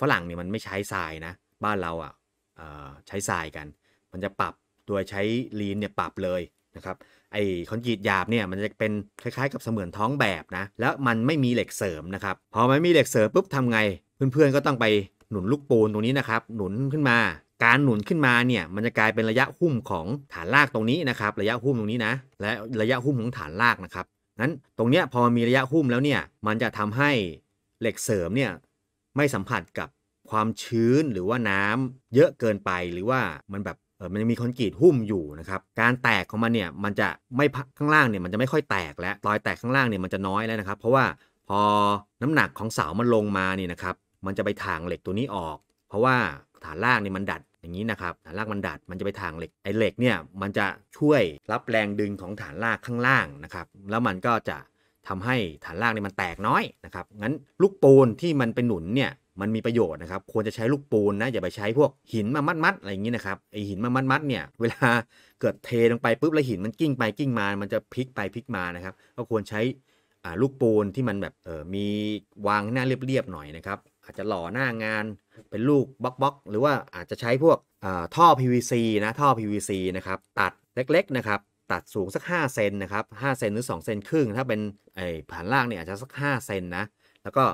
ฝรั่งเนี่ยมันไม่ใช้ทรายนะ บ้านเราอ่ะใช้ทรายกัน มันจะปรับโดยใช้ลีนเนี่ยปรับเลยนะครับไอ้คอนกรีตหยาบเนี่ยมันจะเป็นคล้ายๆ กับเสมือนท้องแบบนะแล้วมันไม่มีเหล็กเสริมนะครับพอมันไม่มีเหล็กเสริมปุ๊บทำไงเพื่อนๆก็ต้องไปหนุนลูกปูนตรงนี้นะครับหนุนขึ้นมา การหนุนขึ้นมาเนี่ยมันจะกลายเป็นระยะหุ้มของฐานรากตรงนี้นะครับ ระยะหุ้มตรงนี้นะและระยะหุ้มของฐานรากนะครับนั้นตรงเนี้ยพอมีระยะหุ้มแล้วเนี่ยมันจะทำให้เหล็กเสริมเนี่ยไม่สัมผัสกับความชื้นหรือว่าน้ำเยอะเกินไปหรือว่ามันแบบมันยังมีคอนกรีตหุ้มอยู่นะครับ การแตกของมันเนี่ยมันจะไม่ข้างล่างเนี่ยมันจะไม่ค่อยแตกแล้ว รอยแตกข้างล่างเนี่ยมันจะน้อยแล้วนะครับ เพราะว่าพอน้ำหนักของเสามันลงมานี่นะครับ มันจะไปถ่างเหล็กตัวนี้ออก เพราะว่าฐานล่างเนี่ยมันดัดอย่างนี้นะครับ ฐานล่างมันดัด มันจะไปทางเหล็กไอเหล็กเนี่ยมันจะช่วยรับแรงดึงของฐานล่างข้างล่างนะครับ แล้วมันก็จะทำให้ฐานล่างเนี่ยมันแตกน้อยนะครับ งั้นลูกปูนที่มันเป็นหนุนเนี่ยมันมีประโยชน์นะครับ ควรจะใช้ลูกปูนนะ อย่าไปใช้พวกหินมามัดมัดอะไรอย่างนี้นะครับ ไอหินมามัดมัดเนี่ย เวลาเกิดเทลงไปปุ๊บแล้วหินมันกิ้งไปกิ้งมา มันจะพลิกไปพลิกมานะครับ ก็ควรใช้ลูกปูนที่มันแบบเออมีวางหน้าเรียบๆ หน่อยนะครับ อาจจะหล่อหน้างานเป็นลูกบล็อกๆหรือว่าอาจจะใช้พวกท่อ PVC นะท่อ PVC นะครับตัดเล็กๆนะครับตัดสูงสัก5เซนนะครับ5เซนหรือ2เซนครึ่ง ถ้าเป็นไอ้ผ่านล่างเนี่ยอาจจะสัก5เซนนะแล้วก็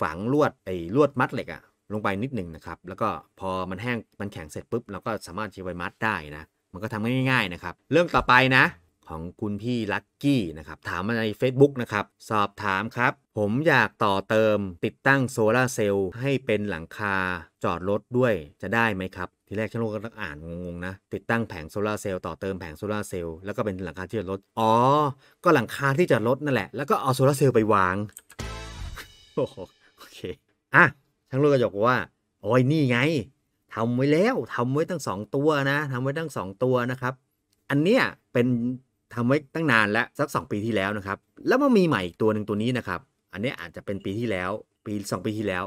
ฝังลวดไอ้ลวดมัดเหล็กอะลงไปนิดหนึ่งนะครับ แล้วก็พอมันแห้งมันแข็งเสร็จปุ๊บเราก็สามารถใช้ไวมัดได้นะ มันก็ทำง่าย ๆ นะครับ เรื่องต่อไปนะ ของคุณพี่ลักกี้นะครับ ถามมาใน Facebook นะครับ สอบถามครับ ผมอยากต่อเติมติดตั้งโซลาเซลล์ให้เป็นหลังคาจอดรถด้วยจะได้ไหมครับ ทีแรกฉันก็ตกอ็อ่านงงๆนะติดตั้งแผงโซลาเซลล์ต่อเติมแผงโซลาเซลล์แล้วก็เป็นหลังคาที่จอดรถอ๋อก็หลังคาที่จอดรถนั่นแหละแล้วก็เอาโซลาเซลล์ไปวางโอ้่ะช่างลูกกระจกบอกว่าโอ้ยนี่ไง ทำไว้แล้วทำไว้ตั้งสองตัวนะทำไว้ตั้งสองตัวนะครับ อันเนี้ยเป็นทำไว้ตั้งนานแล้วสักสองปีที่แล้วนะครับ แล้วมันมีใหม่อีกตัวหนึ่งตัวนี้นะครับ อันเนี้ยอาจจะเป็นปีที่แล้ว ปีสองปีที่แล้ว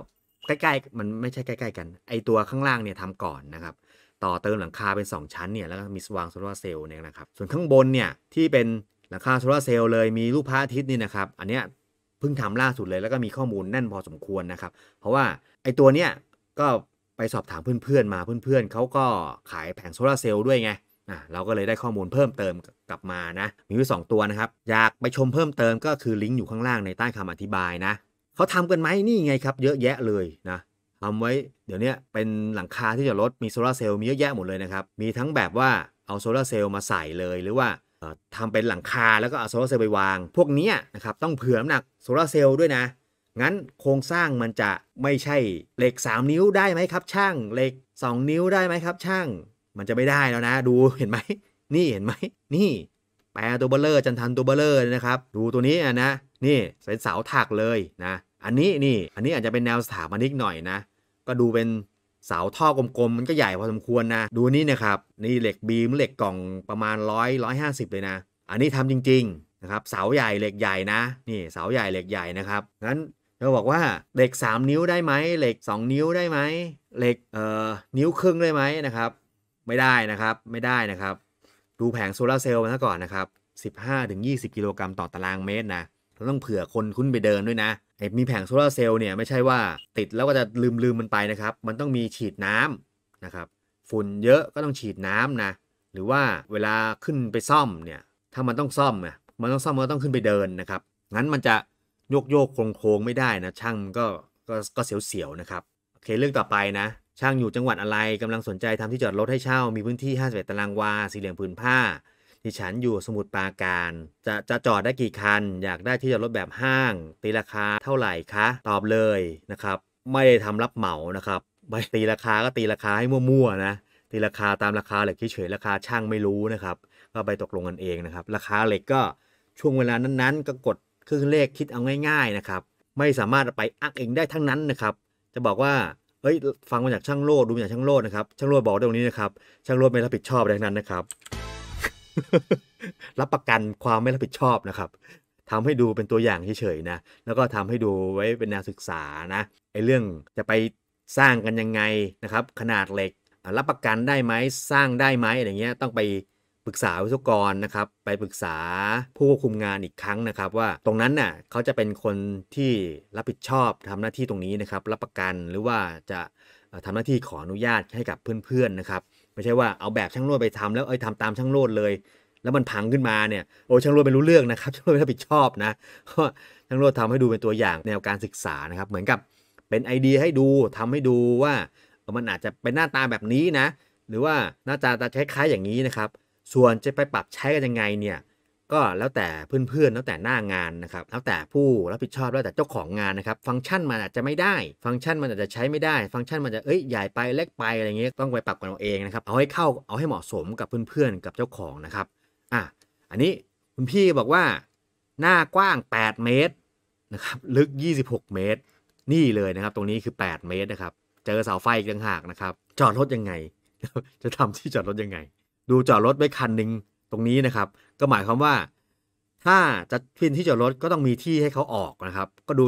ใกล้ๆมันไม่ใช่ใกล้ๆกัน ไอตัวข้างล่างเนี่ยทำก่อนนะครับ ต่อเติมหลังคาเป็น2ชั้นเนี่ยแล้วก็มีสว่างโซลาร์เซลล์เนี่ยนะครับ ส่วนข้างบนเนี่ยที่เป็นหลังคาโซลาร์เซลล์เลยมีรูปพระอาทิตย์นี่นะครับ อันเนี้ยเพิ่งทำล่าสุดเลยแล้วก็มีข้อมูลแน่นพอสมควรนะครับ เพราะว่าไอ้ตัวเนี้ยก็ไปสอบถามเพื่อนๆ มาเพื่อนๆ เขาก็ขายแผงโซลาเซลล์ด้วยไงอ่ะเราก็เลยได้ข้อมูลเพิ่มเติมกลับมานะ มีอยู่2ตัวนะครับ อยากไปชมเพิ่มเติมก็คือลิงก์อยู่ข้างล่างในใต้คำอธิบายนะเขาทำกันไหมนี่ไงครับ เยอะแยะเลยนะทำไว้เดี๋ยวนี้เป็นหลังคาที่จะลดมีโซลาเซลล์มีเยอะแยะหมดเลยนะครับมีทั้งแบบว่าเอาโซลาเซลล์มาใส่เลยหรือว่าทำเป็นหลังคาแล้วก็เอาโซลาร์เซลล์ไปวาง พวกนี้นะครับ ต้องเผื่อน้ำหนักโซลาร์เซลล์ด้วยนะงั้นโครงสร้างมันจะไม่ใช่เหล็ก3นิ้วได้ไหมครับ ช่างเหล็ก2นิ้วได้ไหมครับช่าง มันจะไม่ได้แล้วนะ ดูเห็นไหมนี่เห็นไหมนี่ แปรตัวเบลเลอร์จันทันตัวเบลเลอร์นะครับดูตัวนี้นะ นี่เป็นเสาถักเลยนะ อันนี้นี่อันนี้อาจจะเป็นแนวสถาปนิกหน่อยนะ ก็ดูเป็นเสาท่อกลมๆมันก็ใหญ่พอสมควรนะดูนี่นะครับนี่เหล็กบีมเหล็กกล่องประมาณ100 150เลยนะอันนี้ทำจริงๆนะครับเสาใหญ่เหล็กใหญ่นะนี่เสาใหญ่เหล็กใหญ่นะครับงั้นเราบอกว่าเหล็ก 3 นิ้วได้ไหมเหล็ก 2 นิ้วได้ไหมเหล็กเอ่อนิ้วครึ่งได้ไหมนะครับไม่ได้นะครับไม่ได้นะครับ ดูแผงโซลาเซลล์มาซะก่อนนะครับ15-20กิโลกรัมต่อตารางเมตรนะเราต้องเผื่อคนคุ้นไปเดินด้วยนะไอ้มีแผงโซลาเซลล์เนี่ยไม่ใช่ว่าติดแล้วก็จะลืมลืมมันไปนะครับ มันต้องมีฉีดน้ำนะครับ ฝุ่นเยอะก็ต้องฉีดน้ำนะ หรือว่าเวลาขึ้นไปซ่อมเนี่ย ถ้ามันต้องซ่อมเนยมันต้องซ่อมก็ต้องขึ้นไปเดินนะครับ งั้นมันจะโยกโยกโครงโครงไม่ได้นะช่างก็ก็ก็เสียวๆนะครับโอเคเรื่องต่อไปนะ ช่างอยู่จังหวัดอะไรกำลังสนใจทำที่จอดรถให้เช่า มีพื้นที่51ตารางวาสี่เหลี่ยมผืนผ้าดิฉันอยู่สมุทรปราการจะจะจอดได้กี่คัน อยากได้ที่จอดรถแบบห้าง ตีราคาเท่าไหร่คะตอบเลยนะครับ ไม่ได้ทำรับเหมานะครับไม่ตีราคาก็ตีราคาให้มั่วๆนะตีราคาตามราคาเหล็กเฉยราคาช่างไม่รู้นะครับ ก็ไปตกลงกันเองนะครับ ราคาเหล็กก็ช่วงเวลานั้นๆ ก็กดเครื่องเลขคิดเอาง่าย ๆนะครับ ไม่สามารถไปอักเองได้ทั้งนั้นนะครับ จะบอกว่าเอ้ยฟังมาจากช่างโลดดูมาจากช่างโลดนะครับช่างโลดบอกตรงนี้นะครับช่างโลดไม่รับผิดชอบอะไรนั้นนะครับรับประกันความไม่รับผิดชอบนะครับทำให้ดูเป็นตัวอย่างเฉยๆนะ แล้วก็ทำให้ดูไว้เป็นแนวศึกษานะ ไอ้เรื่องจะไปสร้างกันยังไงนะครับ ขนาดเหล็ก รับประกันได้ไหม สร้างได้ไหมอะไรเงี้ยต้องไปปรึกษาวิศวกรนะครับ ไปปรึกษาผู้ควบคุมงานอีกครั้งนะครับ ว่าตรงนั้นน่ะเขาจะเป็นคนที่รับผิดชอบทำหน้าที่ตรงนี้นะครับ รับประกันหรือว่าจะทำหน้าที่ขออนุญาตให้กับเพื่อนๆนะครับไม่ใช่ว่าเอาแบบช่างโลดไปทำแล้วเอ้ยทำตามช่างโลดเลย แล้วมันพังขึ้นมาเนี่ยโอ้ช่างโลดไม่รู้เรื่องนะครับ ช่างโลดไม่รับผิดชอบนะช่างโลดทำให้ดูเป็นตัวอย่างแนวการศึกษานะครับเหมือนกับเป็นไอเดียให้ดูทำให้ดูว่ามันอาจจะเป็นหน้าตาแบบนี้นะหรือว่าหน้าตาจะคล้ายๆอย่างนี้นะครับส่วนจะไปปรับใช้กันยังไงเนี่ยก็แล้วแต่เพื่อนๆแล้วแต่หน้างานนะครับแล้วแต่ผู้รับผิดชอบแล้วแต่เจ้าของงานนะครับ ฟังก์ชันมันอาจจะไม่ได้ ฟังก์ชันมันอาจจะใช้ไม่ได้ฟังก์ชันมันจะเอ้ยใหญ่ไปเล็กไปอะไรเงี้ยต้องไปปรับกันเอาเองนะครับเอาให้เข้าเอาให้เหมาะสมกับเพื่อนๆกับเจ้าของนะครับอ่ะอันนี้คุณพี่บอกว่าหน้ากว้าง 8 เมตรนะครับลึก 26 เมตร นี่เลยนะครับ ตรงนี้คือ 8 เมตรนะครับ เจอเสาไฟอีกต่างหากนะครับจอดรถยังไง จะทำที่จอดรถยังไง ดูจอดรถไว้คันหนึ่งตรงนี้นะครับก็หมายความว่า ถ้าจะพิ้นที่จอดรถก็ต้องมีที่ให้เขาออกนะครับ ก็ดู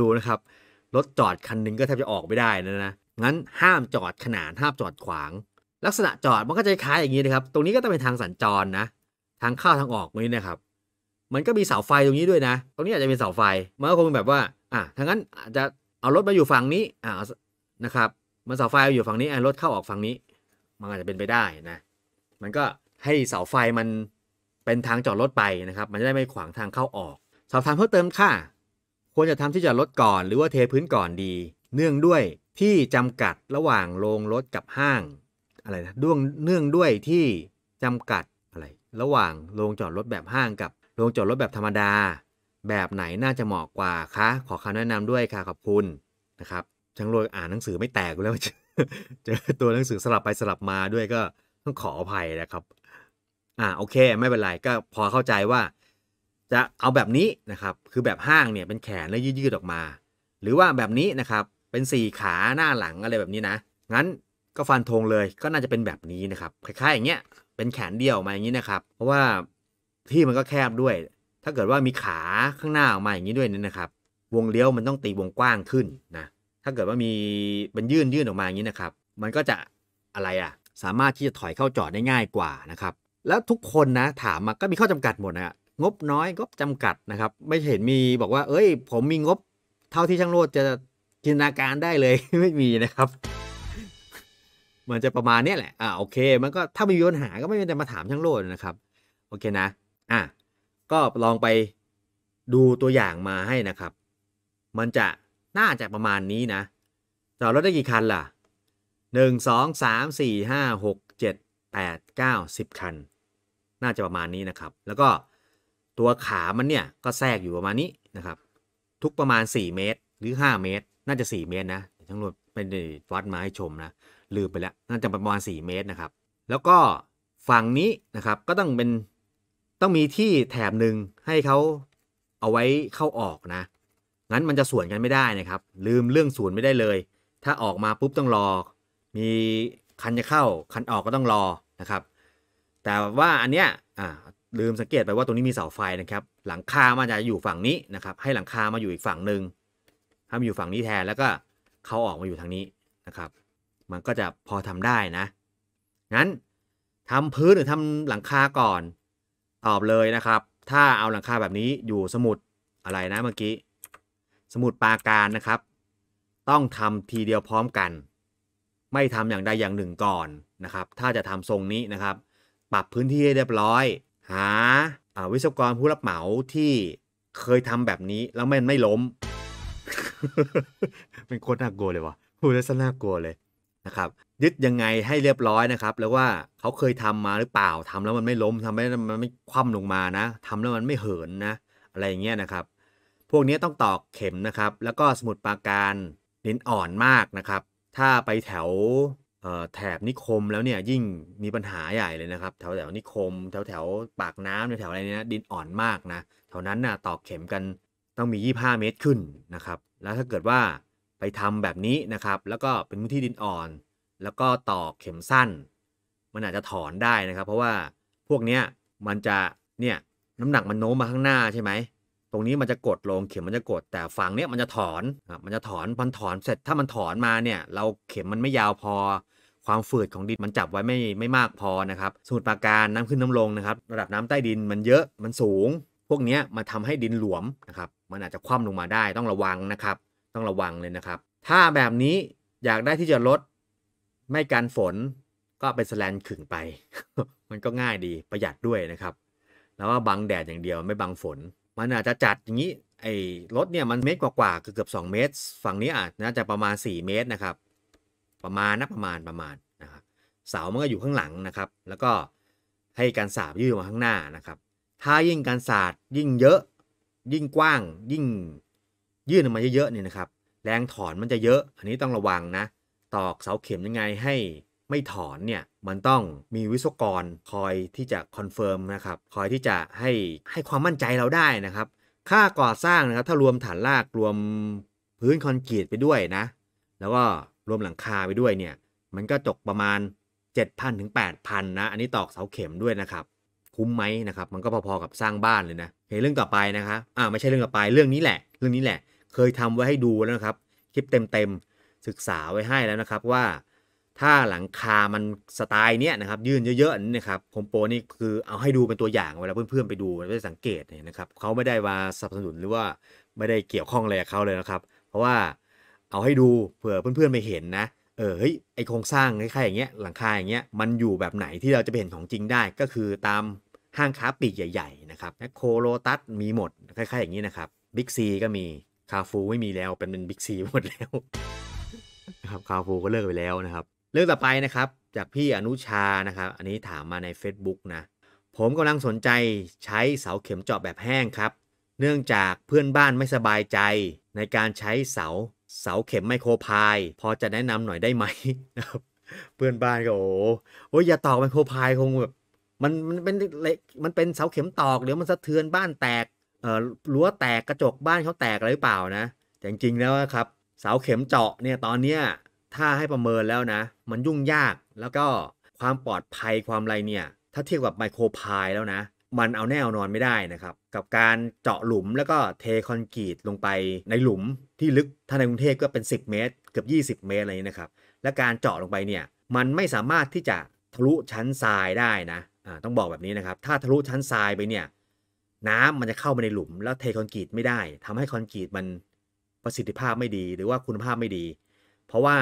ดูนะครับรถจอดคันนึงก็แทบจะออกไม่ได้นะนะงั้นห้ามจอดขนานห้ามจอดขวาง ลักษณะจอดมันก็จะคล้ายอย่างนี้นะครับ ตรงนี้ก็ต้องเป็นทางสัญจรนะทางเข้าทางออกนี้นะครับมันก็มีเสาไฟตรงนี้ด้วยนะ ตรงนี้อาจจะเป็นเสาไฟมันก็คงแบบว่า อ่ะทั้งนั้นอาจจะเอารถมาอยู่ฝั่งนี้อ่านะครับมันเสาไฟอยู่ฝั่งนี้อ่ะรถเข้าออกฝั่งนี้มันอาจจะเป็นไปได้นะ มันก็ให้เสาไฟมันเป็นทางจอดรถไปนะครับ มันจะได้ไม่ขวางทางเข้าออก สอบถามเพิ่มเติมค่ะควรจะทำที่จอดรถก่อน หรือว่าเทพื้นก่อนดี เนื่องด้วยที่จำกัดระหว่างโรงรถกับห้างอะไรนะด้วงเนื่องด้วยที่จำกัดอะไรระหว่างโรงจอดรถแบบห้างกับ โรงจอดรถแบบธรรมดา แบบไหนน่าจะเหมาะกว่าคะขอคำแนะนำด้วยค่ะขอบคุณนะครับช่างรวยอ่านหนังสือไม่แตกแล้วเจอตัวหนังสือสลับไปสลับมาด้วยก็ต้องขออภัยนะครับอ่าโอเคไม่เป็นไรก็พอเข้าใจว่าจะเอาแบบนี้นะครับ คือแบบห้างเนี่ยเป็นแขนแล้วยืดออกมา หรือว่าแบบนี้นะครับเป็นสี่ขาหน้าหลังอะไรแบบนี้นะงั้นก็ฟันธงเลยก็น่าจะเป็นแบบนี้นะครับ คล้ายๆอย่างเงี้ยเป็นแขนเดี่ยวมาอย่างนี้นะครับ เพราะว่าที่มันก็แคบด้วย ถ้าเกิดว่ามีขาข้างหน้าออกมาอย่างนี้ด้วยนี่นะครับ วงเลี้ยวมันต้องตีวงกว้างขึ้นนะถ้าเกิดว่ามีมันยื่นยื่นออกมาอย่างนี้นะครับ มันก็จะอะไรอะ่ะสามารถที่จะถอยเข้าจอดได้ง่ายกว่านะครับแล้วทุกคนนะถามมาก็มีข้อจำกัดหมดนะงบน้อยงบจำกัดนะครับ ไม่เห็นมีบอกว่า เอ้ย ผมมีงบ เท่าที่ช่างโลดจะจินตนาการได้เลย ไม่มีนะครับมันจะประมาณนี้แหละอ่าโอเค มันก็ถ้ามีปัญหาก็ไม่เป็นแต่มาถามช่างโลดนะครับโอเคนะอ่ะก็ลองไปดูตัวอย่างมาให้นะครับ มันจะน่าจะประมาณนี้นะจอดรถได้กี่คันล่ะหนึ่งสองสามสี่ห้าหก8 9 10คันน่าจะประมาณนี้นะครับแล้วก็ตัวขามันเนี่ยก็แทรกอยู่ประมาณนี้นะครับ ทุกประมาณ 4 เมตร หรือ 5 เมตร น่าจะ 4 เมตรนะทั้งหมมเป็นวัดมาให้ชมนะลืมไปแล้วน่าจะประมาณ 4 เมตรนะครับแล้วก็ฝั่งนี้นะครับก็ต้องเป็นต้องมีที่แถบหนึ่งให้เขาเอาไว้เข้าออกนะงั้นมันจะสวนกันไม่ได้นะครับลืมเรื่องสวนไม่ได้เลย ถ้าออกมาปุ๊บต้องรอมีคันจะเข้า คันออกก็ต้องรอนะครับ แต่ว่าอันเนี้ยลืมสังเกตไปว่าตรงนี้มีเสาไฟนะครับ หลังคามาจะอยู่ฝั่งนี้นะครับ ให้หลังคามาอยู่อีกฝั่งหนึ่งถ้ามอยู่ฝั่งนี้แทนแล้วก็เขาออกมาอยู่ทางนี้นะครับ มันก็จะพอทำได้นะงั้นทำพื้นหรือทำหลังคาก่อนตอบเลยนะครับ ถ้าเอาหลังคาแบบนี้อยู่สมุดอะไรนะเมื่อกี้สมุดปาการนะครับ ต้องทำทีเดียวพร้อมกันไม่ทำอย่างใดอย่างหนึ่งก่อนนะครับ ถ้าจะทำทรงนี้นะครับ ปรับพื้นที่ให้เรียบร้อย หาวิศวกรผู้รับเหมาที่เคยทำแบบนี้แล้วมันไม่ล้ม เป็นโคตรน่ากลัวเลยวะพูดแล้วซะน่ากลัวเลยนะครับยึดยังไงให้เรียบร้อยนะครับ แล้วว่าเขาเคยทำมาหรือเปล่าทำแล้วมันไม่ล้มทำให้มันไม่คว่ำลงมานะ ทำแล้วมันไม่เหินนะอะไรอย่างเงี้ยนะครับ พวกนี้ต้องตอกเข็มนะครับ แล้วก็สมุดปาการดินอ่อนมากนะครับถ้าไปแถวแถบนิคมแล้วเนี่ยยิ่งมีปัญหาใหญ่เลยนะครับ แถวแถวนิคมแถวแถวปากน้ำแถวอะไร เนี่ยดินอ่อนมากนะแถวนั้นน่ะตอกเข็มกันต้องมี 25 เมตรขึ้นนะครับ แล้วถ้าเกิดว่าไปทำแบบนี้นะครับ แล้วก็เป็นพื้นที่ดินอ่อน แล้วก็ตอกเข็มสั้น มันอาจจะถอนได้นะครับ เพราะว่าพวกเนี้ยมันจะเนี่ยน้ำหนักมันโน้มมาข้างหน้าใช่ไหมตรงนี้มันจะกดลง เข็มมันจะกดแต่ฝั่งเนี้ยมันจะถอนมันจะถอนมันถอนเสร็จถ้ามันถอนมาเนี่ยเราเข็มมันไม่ยาวพอ ความฝืดของดินมันจับไว้ไม่ไม่มากพอนะครับสูตรปากการน้ำขึ้นน้ำลงนะครับ ระดับน้ำใต้ดินมันเยอะมันสูง พวกนี้มาทำให้ดินหลวมนะครับมันอาจจะคว่ำลงมาได้ต้องระวังนะครับต้องระวังเลยนะครับ ถ้าแบบนี้อยากได้ที่จะลดไม่การฝนก็เป็นสแลนขึงไป มันก็ง่ายดีประหยัดด้วยนะครับแล้วว่าบังแดดอย่างเดียวไม่บังฝนมันอาจจะจัดอย่างนี้ไอ้รถเนี่ยมันเมตรกว่าๆเกือบสองเมตร ฝั่งนี้อาจจะประมาณ 4 เมตรนะครับ ประมาณนะประมาณประมาณนะครับเสามันก็อยู่ข้างหลังนะครับ แล้วก็ให้การสาบยื่นมาข้างหน้านะครับถ้ายิ่งการสาดยิ่งเยอะ ยิ่งกว้างยิ่ง ยื่นออกมาเยอะๆเนี่ยนะครับ แรงถอนมันจะเยอะ อันนี้ต้องระวังนะตอกเสาเข็มยังไงให้ไม่ถอนเนี่ยมันต้องมีวิศวกรคอยที่จะคอนเฟิร์มนะครับคอยที่จะให้ให้ความมั่นใจเราได้นะครับ ค่าก่อสร้างนะครับ ถ้ารวมฐานราก รวมพื้นคอนกรีตไปด้วยนะแล้วก็รวมหลังคาไปด้วยเนี่ย มันก็ตกประมาณ 7,000ถึง8,000นะอันนี้ตอกเสาเข็มด้วยนะครับคุ้มไหมนะครับ มันก็พอ ๆ กับสร้างบ้านเลยนะเห็นเรื่องต่อไปนะครับอ่าไม่ใช่เรื่องต่อไป เรื่องนี้แหละ เรื่องนี้แหละ เคยทำไว้ให้ดูแล้วนะครับ คลิปเต็มๆศึกษาไว้ให้แล้วนะครับว่าถ้าหลังคา มันสไตล์เนี้ยนะครับยื่นเยอะๆนี่ะครับโฮมโปรนี่คือเอาให้ดูเป็นตัวอย่างเวลาเพื่อนๆไปดูเปสังเกตเนี่ยนะครับเขาไม่ได้มาสนับสนุนหรือว่าไม่ได้เกี่ยวข้องอะไรกับเขาเลยนะครับ เพราะว่าเอาให้ดูเผื่อเพื่อนๆไปเห็นนะ เออเฮ้ยไอโครงสร้างคล้ายๆอย่างเงี้ยหลังคาอย่างเงี้ยมันอยู่แบบไหนที่เราจะไปเห็นของจริงได้ก็คือตามห้างค้าปีกใหญ่ๆนะครับแมคโครโลตัสมีหมดคล้ายๆอย่างนี้นะครับบิ๊กซีก็มีคาฟูไม่มีแล้วเป็นเป็นบิ๊กซีหมดแล้วครับคาฟูก็เลิกไปแล้วนะครับเรื่องต่อไปนะครับจากพี่อนุชานะครับ อันนี้ถามมาใน Facebook นะผมกำลังสนใจใช้เสาเข็มเจาะแบบแห้งครับ เนื่องจากเพื่อนบ้านไม่สบายใจ ในการใช้เสาเสาเข็มไมโครพายพอจะแนะนำหน่อยได้ไหมนะครับ เพื่อนบ้านก็โอ้โอยอย่าตอกไมโครพายคงแบบ มันมันเป็นเล็กมันเป็นเสาเข็มตอกเดี๋ยวมันสะเทือนบ้านแตกเอ่อรั้วแตกกระจกบ้านเขาแตกอะไรหรือเปล่านะแต่จริงๆ แล้วครับเสาเข็มเจาะเนี่ยตอนเนี้ยถ้าให้ประเมินแล้วนะ มันยุ่งยากแล้วก็ความปลอดภัยความอะไรเนี่ยถ้าเทียบกับไมโครพายแล้วนะ มันเอาแน่เอานอนไม่ได้นะครับ กับการเจาะหลุมแล้วก็เทคอนกรีตลงไปในหลุมที่ลึก ถ้าในกรุงเทพก็เป็น 10 เมตรเกือบ 20 เมตรอะไรนี้นะครับและการเจาะลงไปเนี่ยมันไม่สามารถที่จะทะลุชั้นทรายได้นะต้องบอกแบบนี้นะครับถ้าทะลุชั้นทรายไปเนี่ยน้ำมันจะเข้ามาในหลุมแล้วเทคอนกรีตไม่ได้ ทำให้คอนกรีตมันประสิทธิภาพไม่ดีหรือว่าคุณภาพไม่ดีเพราะว่า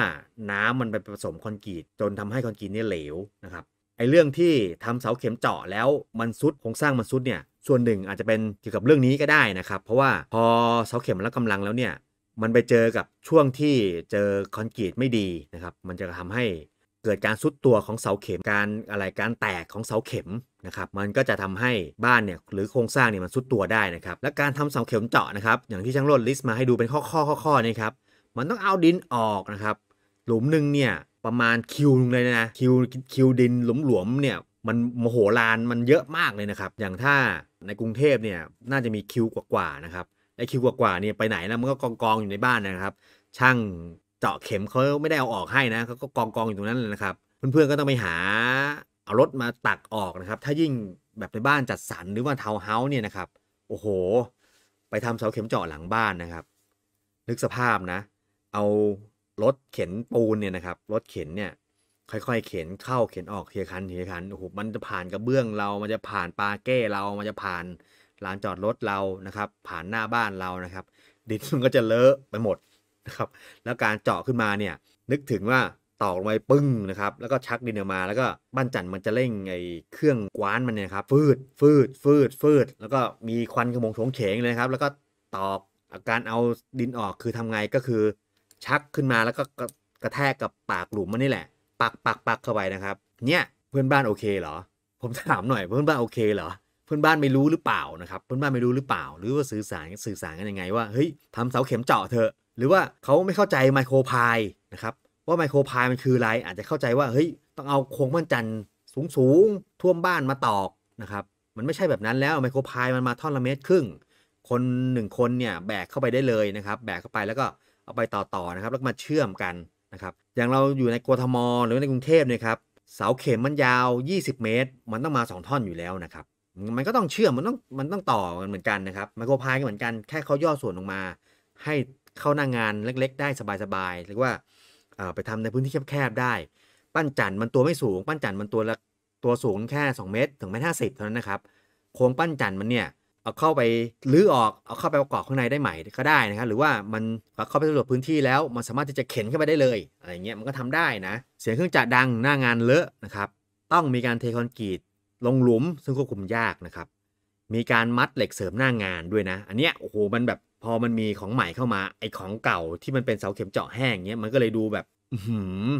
น้ำมันไปผสมคอนกรีตจนทำให้คอนกรีตเนี่ยเหลวนะครับไอ้เรื่องที่ทำเสาเข็มเจาะแล้วมันซุดโครงสร้างมันซุดเนี่ยส่วนหนึ่งอาจจะเป็นเกี่ยวกับเรื่องนี้ก็ได้นะครับ เพราะว่าพอเสาเข็มแล้วกำลังแล้วเนี่ยมันไปเจอกับช่วงที่เจอคอนกรีตไม่ดีนะครับ มันจะทำให้เกิดการซุดตัวของเสาเข็มการอะไรการแตกของเสาเข็มนะครับมันก็จะทำให้บ้านเนี่ยหรือโครงสร้างเนี่ยมันซุดตัวได้นะครับ และการทำเสาเข็มเจาะนะครับอย่างที่ช่างรถลิสต์มาให้ดูเป็นข้อข้อข้อข้อนี่ครับมันต้องเอาดินออกนะครับ หลุมหนึ่งเนี่ยประมาณคิวนึงเลยนะ คิวคิวดินหลุมหลวมเนี่ย มันโมโหลานมันเยอะมากเลยนะครับ อย่างถ้าในกรุงเทพเนี่ยน่าจะมีคิวกว่าๆนะครับไอคิวกว่าๆเนี่ยไปไหนแล้วมันก็กองกองอยู่ในบ้านนะครับ ช่างเจาะเข็มเขาไม่ได้เอาออกให้นะเขาก็กองกองอยู่ตรงนั้นเลยนะครับ เพื่อนๆก็ต้องไปหาเอารถมาตักออกนะครับ ถ้ายิ่งแบบในบ้านจัดสรรหรือว่าทาวน์เฮาส์เนี่ยนะครับโอ้โห ไปทำเสาเข็มเจาะหลังบ้านนะครับ นึกสภาพนะเอารถเข็นปูนเนี่ยนะครับรถเข็นเนี่ย ค่อยๆ เข็นเข้าเข็นออกเทียคันเทียคันโอ้โหมันจะผ่านกระเบื้องเรามันจะผ่านปาเก้เรามันจะผ่านลานจอดรถเรานะครับ ผ่านหน้าบ้านเรานะครับ ดินมันก็จะเลอะไปหมดนะครับแล้วการเจาะขึ้นมาเนี่ยนึกถึงว่าตอกลงไปปึ้งนะครับ แล้วก็ชักดินออกมาแล้วก็บ้านจันมันจะเร่งไอ้เครื่องกว้านมันเนี่ยครับฟืดฟืดฟืดฟืดแล้วก็มีควันขมงโฉงเฉงเลยครับ แล้วก็ตอกอาการเอาดินออกคือทำไงก็คือชักขึ้นมาแล้วก็กระแทกกับปากหลุมมันนี่แหละ ปักปักปักเข้าไปนะครับ เนี่ยเพื่อนบ้านโอเคเหรอ ผมถามหน่อยเพื่อนบ้านโอเคเหรอเพื่อนบ้านไม่รู้หรือเปล่านะครับเพื่อนบ้านไม่รู้หรือเปล่า หรือว่าสื่อสารสื่อสารกันยังไงว่าเฮ้ยทำเสาเข็มเจาะเถอะ หรือว่าเขาไม่เข้าใจไมโครพายนะครับว่าไมโครพายมันคืออะไรอาจจะเข้าใจว่า เฮ้ยต้องเอาโครงมั่นจันสูงสูงท่วมบ้านมาตอกนะครับมันไม่ใช่แบบนั้นแล้วไมโครพายมันมาท่อนละเมตรครึ่งคนหนึ่งคนเนี่ยแบกเข้าไปได้เลยนะครับแบกเข้าไปแล้วก็เอาไปต่อๆนะครับแล้วมาเชื่อมกันนะครับอย่างเราอยู่ในกรทมหรือในกรุงเทพเนี่ยครับเสาเข็มมันยาว 20 เมตร มันต้องมา 2 ท่อนอยู่แล้วนะครับมันก็ต้องเชื่อมมันต้องมันต้องต่อกันเหมือนกันนะครับไมโครพายก็เหมือนกันแค่เขาย่อส่วนลงมา ให้เข้าหน้างงานเล็กๆ ได้สบายๆหรือว่า ไปทำในพื้นที่แคบๆได้ ปั้นจันมันตัวไม่สูงปั้นจันมันตัวละตัวสูงแค่ 2 เมตร ถึงไม่ห้าสิบเท่านั้นนะครับ โครงปั้นจันมันเนี่ยเอาเข้าไปลื้อออก เอาเข้าไปประกอบข้างในได้ใหม่ก็ได้นะครับ หรือว่ามันเข้าไปสำรวจพื้นที่แล้ว มันสามารถที่จะเข็นเข้าไปได้เลยอะไรเงี้ยมันก็ทำได้นะ เสียงเครื่องจักรดังหน้างานเลอะนะครับ ต้องมีการเทคอนกรีตลงหลุมซึ่งควบคุมยากนะครับ มีการมัดเหล็กเสริมหน้างานด้วยนะ อันเนี้ยโอ้โหมันแบบพอมันมีของใหม่เข้ามาไอของเก่าที่มันเป็นเสาเข็มเจาะแห้งเงี้ยมันก็เลยดูแบบหืม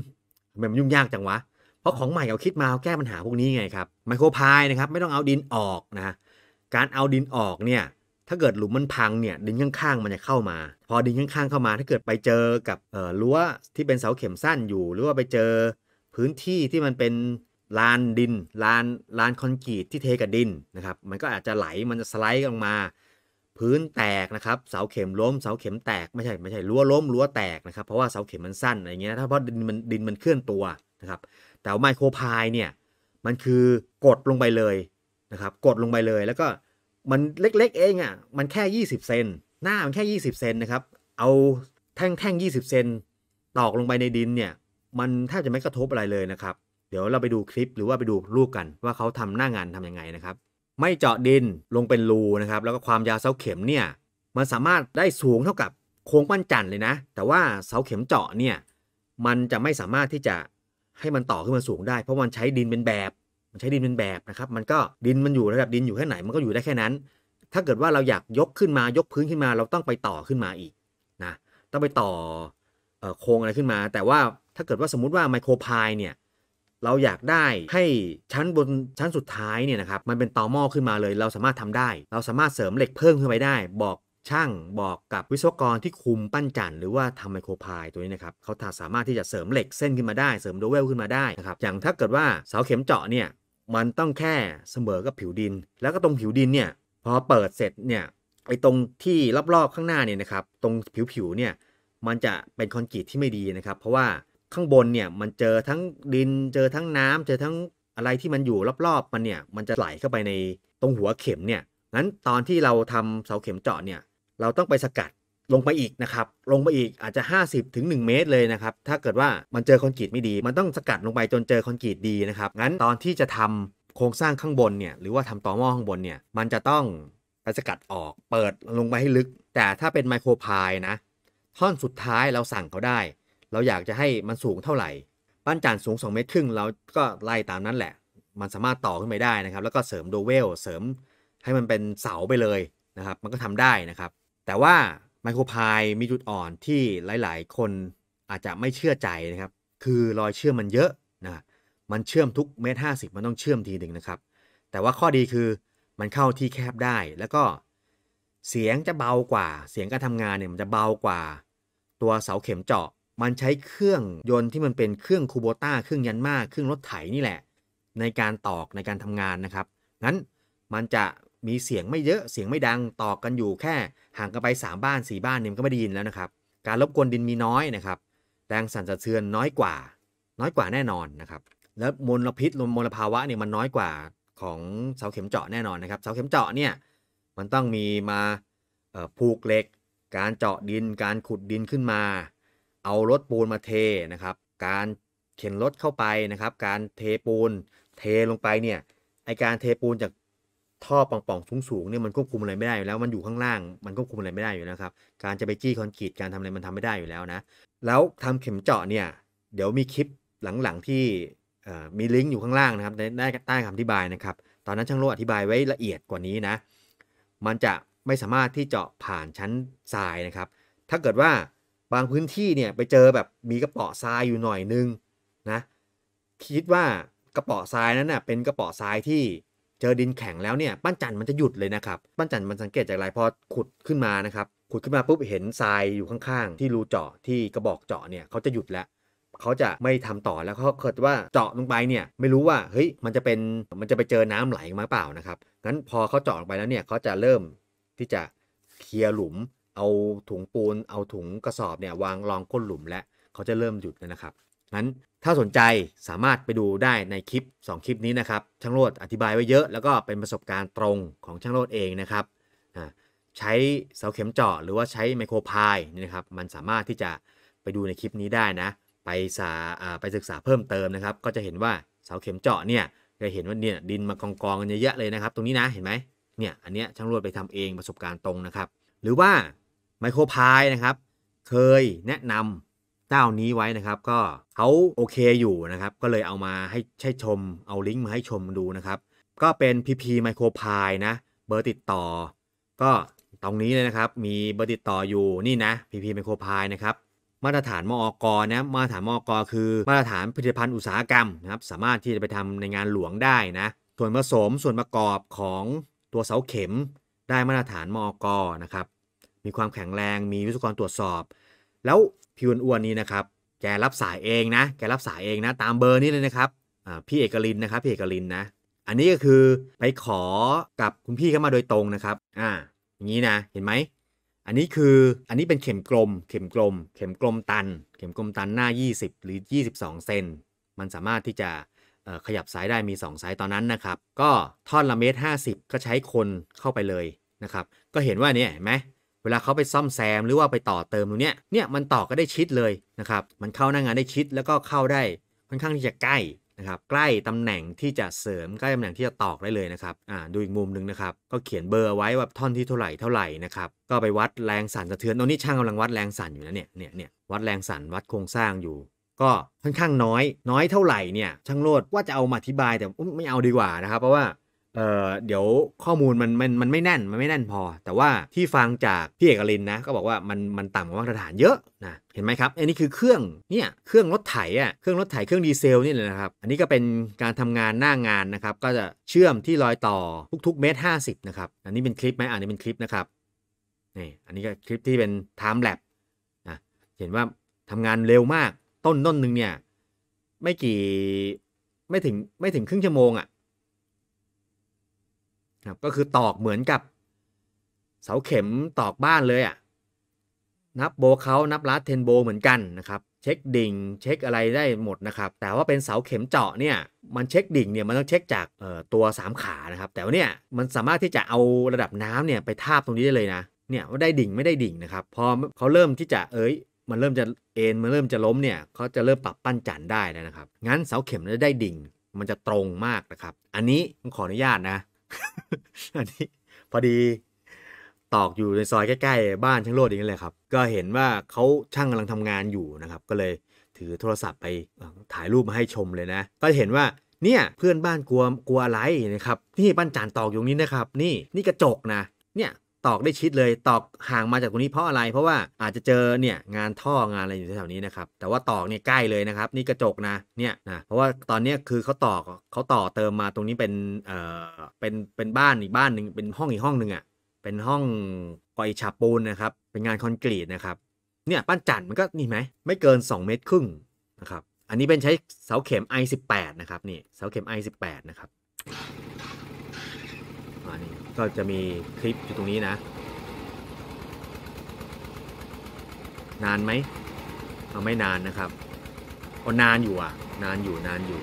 มันยุ่งยากจังวะเพราะของใหม่เอาคิดมาเอาแก้ปัญหาพวกนี้ไงครับไมโครพายนะครับไม่ต้องเอาดินออกนะการเอาดินออกเนี่ย ถ้าเกิดหลุมมันพังเนี่ย ดินข้างๆมันจะเข้ามา พอดินข้างๆเข้ามา ถ้าเกิดไปเจอกับรั้วที่เป็นเสาเข็มสั้นอยู่ หรือว่าไปเจอพื้นที่ที่มันเป็นลานดิน ลานลานคอนกรีตที่เทกับดินนะครับ มันก็อาจจะไหล มันจะสไลด์ลงมา พื้นแตกนะครับ เสาเข็มล้ม เสาเข็มแตก ไม่ใช่ไม่ใช่รั้วล้มรั้วแตกนะครับ เพราะว่าเสาเข็มมันสั้น อะไรเงี้ย ถ้าเพราะดินมันดินมันเคลื่อนตัวนะครับ แต่ไมโครพายเนี่ย มันคือกดลงไปเลยนะครับกดลงไปเลยแล้วก็มันเล็กๆเองอะ่ะมันแค่ 20 เซน หน้ามันแค่ 20 เซนนะครับเอาแท่งแท่ง 20 เซนตอกลงไปในดินเนี่ยมันแทบจะไม่กระทบอะไรเลยนะครับ เดี๋ยวเราไปดูคลิปหรือว่าไปดูรูปกันว่าเขาทำหน้างานทํำยังไงนะครับ ไม่เจาะดินลงเป็นรูนะครับ แล้วก็ความยาวเสาเข็มเนี่ยมันสามารถได้สูงเท่ากับโค้งปั้นจันเลยนะแต่ว่าเสาเข็มเจาะเนี่ยมันจะไม่สามารถที่จะให้มันต่อขึ้นมาสูงได้เพราะมันใช้ดินเป็นแบบมันใช้ ดินเป็นแบบนะครับ มันก็ดินมันอยู่ระดับดินอยู่แค่ไหนมันก็อยู่ได้แค่นั้น ถ้าเกิดว่าเราอยากยกขึ้นมายกพื้นขึ้นมาเราต้องไปต่อขึ้นมาอีกนะ ต้องไปต่อโครงอะไรขึ้นมา แต่ว่าถ้าเกิดว่าสมมติว่าไมโครพายเนี่ยเราอยากได้ให้ชั้นบนชั้นสุดท้ายเนี่ยนะครับมันเป็นต่อหม้อขึ้นมาเลย เราสามารถทำได้ เราสามารถเสริมเหล็กเพิ่มขึ้นไปได้บอกช่างบอกกับวิศวกรที่คุมปั้นจันหรือว่าทำไมโครพายตัวนี้นะครับเขาสามารถที่จะเสริมเหล็กเส้นขึ้นมาได้ เสริมโดเวลขึ้นมาได้นะครับอย่างถ้าเกิดว่าเสาเข็มเจาะเนี่ยมันต้องแค่เสมอกับผิวดิน แล้วก็ตรงผิวดินเนี่ยพอเปิดเสร็จเนี่ยไอ้ตรงที่รอบๆข้างหน้าเนี่ยนะครับตรงผิวๆเนี่ยมันจะเป็นคอนกรีตที่ไม่ดีนะครับเพราะว่าข้างบนเนี่ยมันเจอทั้งดินเจอทั้งน้ำเจอทั้งอะไรที่มันอยู่รอบๆมันเนี่ยมันจะไหลเข้าไปในตรงหัวเข็มเนี่ยงั้นตอนที่เราทำเสาเข็มเจาะเนี่ยเราต้องไปสกัดลงไปอีกนะครับ ลงไปอีกอาจจะ 50 ถึง 1 เมตรเลยนะครับ ถ้าเกิดว่ามันเจอคอนกรีตไม่ดี มันต้องสกัดลงไปจนเจอคอนกรีตดีนะครับ งั้นตอนที่จะทำโครงสร้างข้างบนเนี่ย หรือว่าทำต่อหม้อข้างบนเนี่ย มันจะต้องไปสกัดออกเปิดลงไปให้ลึก แต่ถ้าเป็นไมโครพายนะ ท่อนสุดท้ายเราสั่งเขาได้ เราอยากจะให้มันสูงเท่าไหร่ ปั้นจานสูง2เมตรครึ่งเราก็ไล่ตามนั้นแหละ มันสามารถต่อขึ้นไปได้นะครับ แล้วก็เสริมโดเวลเสริมให้มันเป็นเสาไปเลยนะครับ มันก็ทำได้นะครับแต่ว่าไมโครพายมีจุดอ่อนที่หลาย ๆ คนอาจจะไม่เชื่อใจนะครับ คือรอยเชื่อมมันเยอะนะ มันเชื่อมทุกเมตรห้าสิบมันต้องเชื่อมทีหนึ่งนะครับ แต่ว่าข้อดีคือมันเข้าที่แคบได้ แล้วก็เสียงจะเบากว่า เสียงการทำงานเนี่ยมันจะเบากว่า ตัวเสาเข็มเจาะ มันใช้เครื่องยนต์ที่มันเป็นเครื่องคูโบต้า เครื่องยันมาเครื่องรถไถนี่แหละ ในการตอกในการทำงานนะครับงั้นมันจะมีเสียงไม่เยอะ เสียงไม่ดังตอกกันอยู่แค่ห่างกันไป 3 บ้าน 4 บ้านเนี่ยมันก็ไม่ได้ยินแล้วนะครับการรบกวนดินมีน้อยนะครับแรงสั่นสะเทือนน้อยกว่าน้อยกว่าแน่นอนนะครับ แล้วมลพิษลมมลภาวะเนี่ยมันน้อยกว่าของเสาเข็มเจาะแน่นอนนะครับเสาเข็มเจาะเนี่ยมันต้องมีมาผูกเหล็ก การเจาะดิน การขุดดินขึ้นมา เอารถปูนมาเทนะครับการเข็นรถเข้าไปนะครับการเทปูนเทลงไปเนี่ยไอการเทปูนจากท่อป่องๆสูงๆเนี่ยมันควบคุมอะไรไม่ได้อยู่แล้วมันอยู่ข้างล่าง มันควบคุมอะไรไม่ได้อยู่แล้วครับการจะไปจี้คอนกรีตการทำอะไรมันทำไม่ได้อยู่แล้วนะแล้วทำเข็มเจาะเนี่ยเดี๋ยวมีคลิปหลังๆที่มีลิงก์อยู่ข้างล่างนะครับได้ใต้คำอธิบายนะครับตอนนั้นช่างโลอธิบายไว้ละเอียดกว่านี้นะมันจะไม่สามารถที่เจาะผ่านชั้นทรายนะครับ ถ้าเกิดว่าบางพื้นที่เนี่ยไปเจอแบบมีกระเป๋อทรายอยู่หน่อยนึงนะคิดว่ากระเป๋อทรายนั้นนะ่ะเป็นกระเป๋อทรายที่เจอดินแข็งแล้วเนี่ยปั้นจันมันจะหยุดเลยนะครับปั้นจันมันสังเกตจากลายพอขุดขึ้นมานะครับ ขุดขึ้นมาปุ๊บเห็นทรายอยู่ข้างๆที่รูเจาะที่กระบอกเจาะเนี่ยเขาจะหยุดแล้วเขาจะไม่ทำต่อแล้วเขาเกิดว่าเจาะลงไปเนี่ยไม่รู้ว่า เฮ้ยมันจะเป็นมันจะไปเจอน้ำไหลมาเปล่านะครับงั้นพอเขาเจาะลงไปแล้วเนี่ยเขาจะเริ่มที่จะเคลียร์หลุม เอาถุงปูนเอาถุงกระสอบเนี่ยวางรองก้นหลุมและเขาจะเริ่มหยุดนะครับนั้นถ้าสนใจสามารถไปดูได้ในคลิป 2 คลิปนี้นะครับช่างโรดอธิบายไว้เยอะ แล้วก็เป็นประสบการณ์ตรงของช่างโรดเองนะครับใช้เสาเข็มเจาะ หรือว่าใช้ไมโครพายนี่นะครับมันสามารถที่จะไปดูในคลิปนี้ได้นะไปสาไปศึกษาเพิ่มเติมนะครับ ก็จะเห็นว่าเสาเข็มเจาะเนี่ยจะเห็นว่าเนี่ยดินมากองกองกันเยอะๆเลยนะครับ ตรงนี้นะ เห็นไหมเนี่ยอันเนี้ยช่างโรดไปทำเองประสบการณ์ตรงนะครับ หรือว่าไมโครพายนะครับเคยแนะนำจ้านี้ไว้นะครับก็เขาโอเคอยู่นะครับก็เลยเอามาให้ใช้ชม เอาลิงก์มาให้ชมดูนะครับ ก็เป็น PP MicroPie นะเบอร์ติดต่อ ก็ตรงนี้เลยนะครับมีเบอร์ติดต่ออยู่นี่นะ PP MicroPie นะครับมาตรฐานมอกรนะมาตรฐานมอกรคือ มาตรฐานผลิตภัณฑ์อุตสาหกรรมนะครับสามารถที่จะไปทำในงานหลวงได้นะส่วนผสมส่วนประกอบของตัวเสาเข็มได้มาตรฐานมอกรนะครับมีความแข็งแรงมีวิศวกรตรวจสอบแล้วพี่อ้วนนี่นะครับ แกรับสายเองนะ แกรับสายเองนะตามเบอร์นี้เลยนะครับพี่เอกลินนะครับ พี่เอกลินนะ อันนี้ก็คือไปขอกับคุณพี่เข้ามาโดยตรงนะครับอ่าอย่างนี้นะเห็นไหมอันนี้คืออันนี้เป็นเข็มกลม เข็มกลม เข็มกลมตัน เข็มกลมตันหน้า 20 หรือ 22 เซนมันสามารถที่จะขยับสายได้มี2สายตอนนั้นนะครับ ก็ท่อนละเมตร 50 ก็ใช้คนเข้าไปเลยนะครับ ก็เห็นว่าเนี่ยเห็นไหมเวลาเขาไปซ่อมแซมหรือว่าไปต่อเติมตรงเนี้ยเนี่ยมันต่อก็ได้ชิดเลยนะครับ มันเข้าหน้างงานได้ชิดแล้วก็เข้าได้ ค่อนข้างที่จะใกล้นะครับ ใกล้ตำแหน่งที่จะเสริมใกล้ตำแหน่งที่จะตอกได้เลยนะครับ อ่าดูอีกมุมหนึ่งนะครับ ก็เขียนเบอร์ไว้ว่าท่อนที่เท่าไหร่เท่าไหร่นะครับ ก็ไปวัดแรงสั่นสะเทือนตรงนี้ช่างกำลังวัดแรงสั่นอยู่นะเนี่ย เนี่ยเนี่ยวัดแรงสั่นวัดโครงสร้างอยู่ ก็ค่อนข้างน้อย น้อยเท่าไหร่เนี่ย ช่างโลดว่าจะเอามาอธิบายแต่ไม่เอาดีกว่านะครับ เพราะว่าเออเดี๋ยวข้อมูลมันมันมันไม่แน่นมันไม่แน่นพอ แต่ว่าที่ฟังจากพี่เอกลินนะก็บอกว่ามันมันต่ำกว่ามาตรฐานเยอะนะเห็นไหมครับอันนี้คือเครื่องเนี่ยเครื่องรถไถอ่ะเครื่องรถไถเครื่องดีเซลนี่แหละครับอันนี้ก็เป็นการทำงานหน้างานนะครับก็จะเชื่อมที่รอยต่อทุกๆเมตรห้าสิบนะครับอันนี้เป็นคลิปไหมอันนี้เป็นคลิปนะครับนี่อันนี้ก็คลิปที่เป็นไทม์แลปนะเห็นว่าทำงานเร็วมากต้นต้นหนึ่งเนี่ยไม่กี่ไม่ถึงไม่ถึงครึ่งชั่วโมงอะ่ะครับก็คือตอกเหมือนกับเสาเข็มตอกบ้านเลยอะ่ะ นับโบเขานับลัดเทนโบเหมือนกันนะครับเช็คดิ่งเช็คอะไรได้หมดนะครับ แต่ว่าเป็นเสาเข็มเจาะเนี่ยมันเช็คดิ่งเนี่ยมันต้องเช็คจากตัว3ขานะครับแต่ว่าเนี่ยมันสามารถที่จะเอาระดับน้ำเนี่ยไปทาบตรงนี้ได้เลยนะเนี่ยว่าได้ดิ่งไม่ได้ดิ่งนะครับพอเขาเริ่มที่จะเอ้ยมันเริ่มจะเอ็นมันเริ่มจะล้มเนี่ยเขาจะเริ่มปรับปั้นจันได้นะครับงั้นเสาเข็มจะได้ดิ่งมันจะตรงมากนะครับ อันนี้ผมขออนุญาตนะอันนี้พอดี ตอกอยู่ในซอยใกล้ๆบ้านช่างโลดอย่างนี้เลยครับก็เห็นว่าเขาช่างกำลังทำงานอยู่นะครับ ก็เลยถือโทรศัพท์ไปถ่ายรูปมาให้ชมเลยนะก็เห็นว่าเนี่ยเพื่อนบ้านกลัวกลัวอะไรนะครับนี่ปั้นจานตอกอยู่นี้นะครับ นี่นี่กระจกนะ เนี่ยตอกได้ชิดเลยตอกห่างมาจากตรงนี้เพราะอะไร เพราะว่าอาจจะเจอเนี่ยงานท่องานอะไรอยู่แถวนี้นะครับแต่ว่าตอกเนี่ยใกล้เลยนะครับนี่กระจกนะเนี่ยนะ เพราะว่าตอนนี้คือเขาตอกเขาต่อเติมมาตรงนี้เป็นเอ่อเป็นเป็นบ้านอีกบ้านหนึ่งเป็นห้องอีกห้องหนึ่งอ่ะเป็นห้องกอยฉาบปูนนะครับเป็นงานคอนกรีตนะครับเนี่ยปั้นจันมันก็นี่ไหมไม่เกิน 2 เมตรครึ่งนะครับอันนี้เป็นใช้เสาเข็ม I18 นะครับนี่เสาเข็ม I18 นะครับอันีก็จะมีคลิปอยู่ตรงนี้นะ นานไหมเอาไม่นานนะครับเอานานอยู่อ่ะ นานอยู่นานอยู่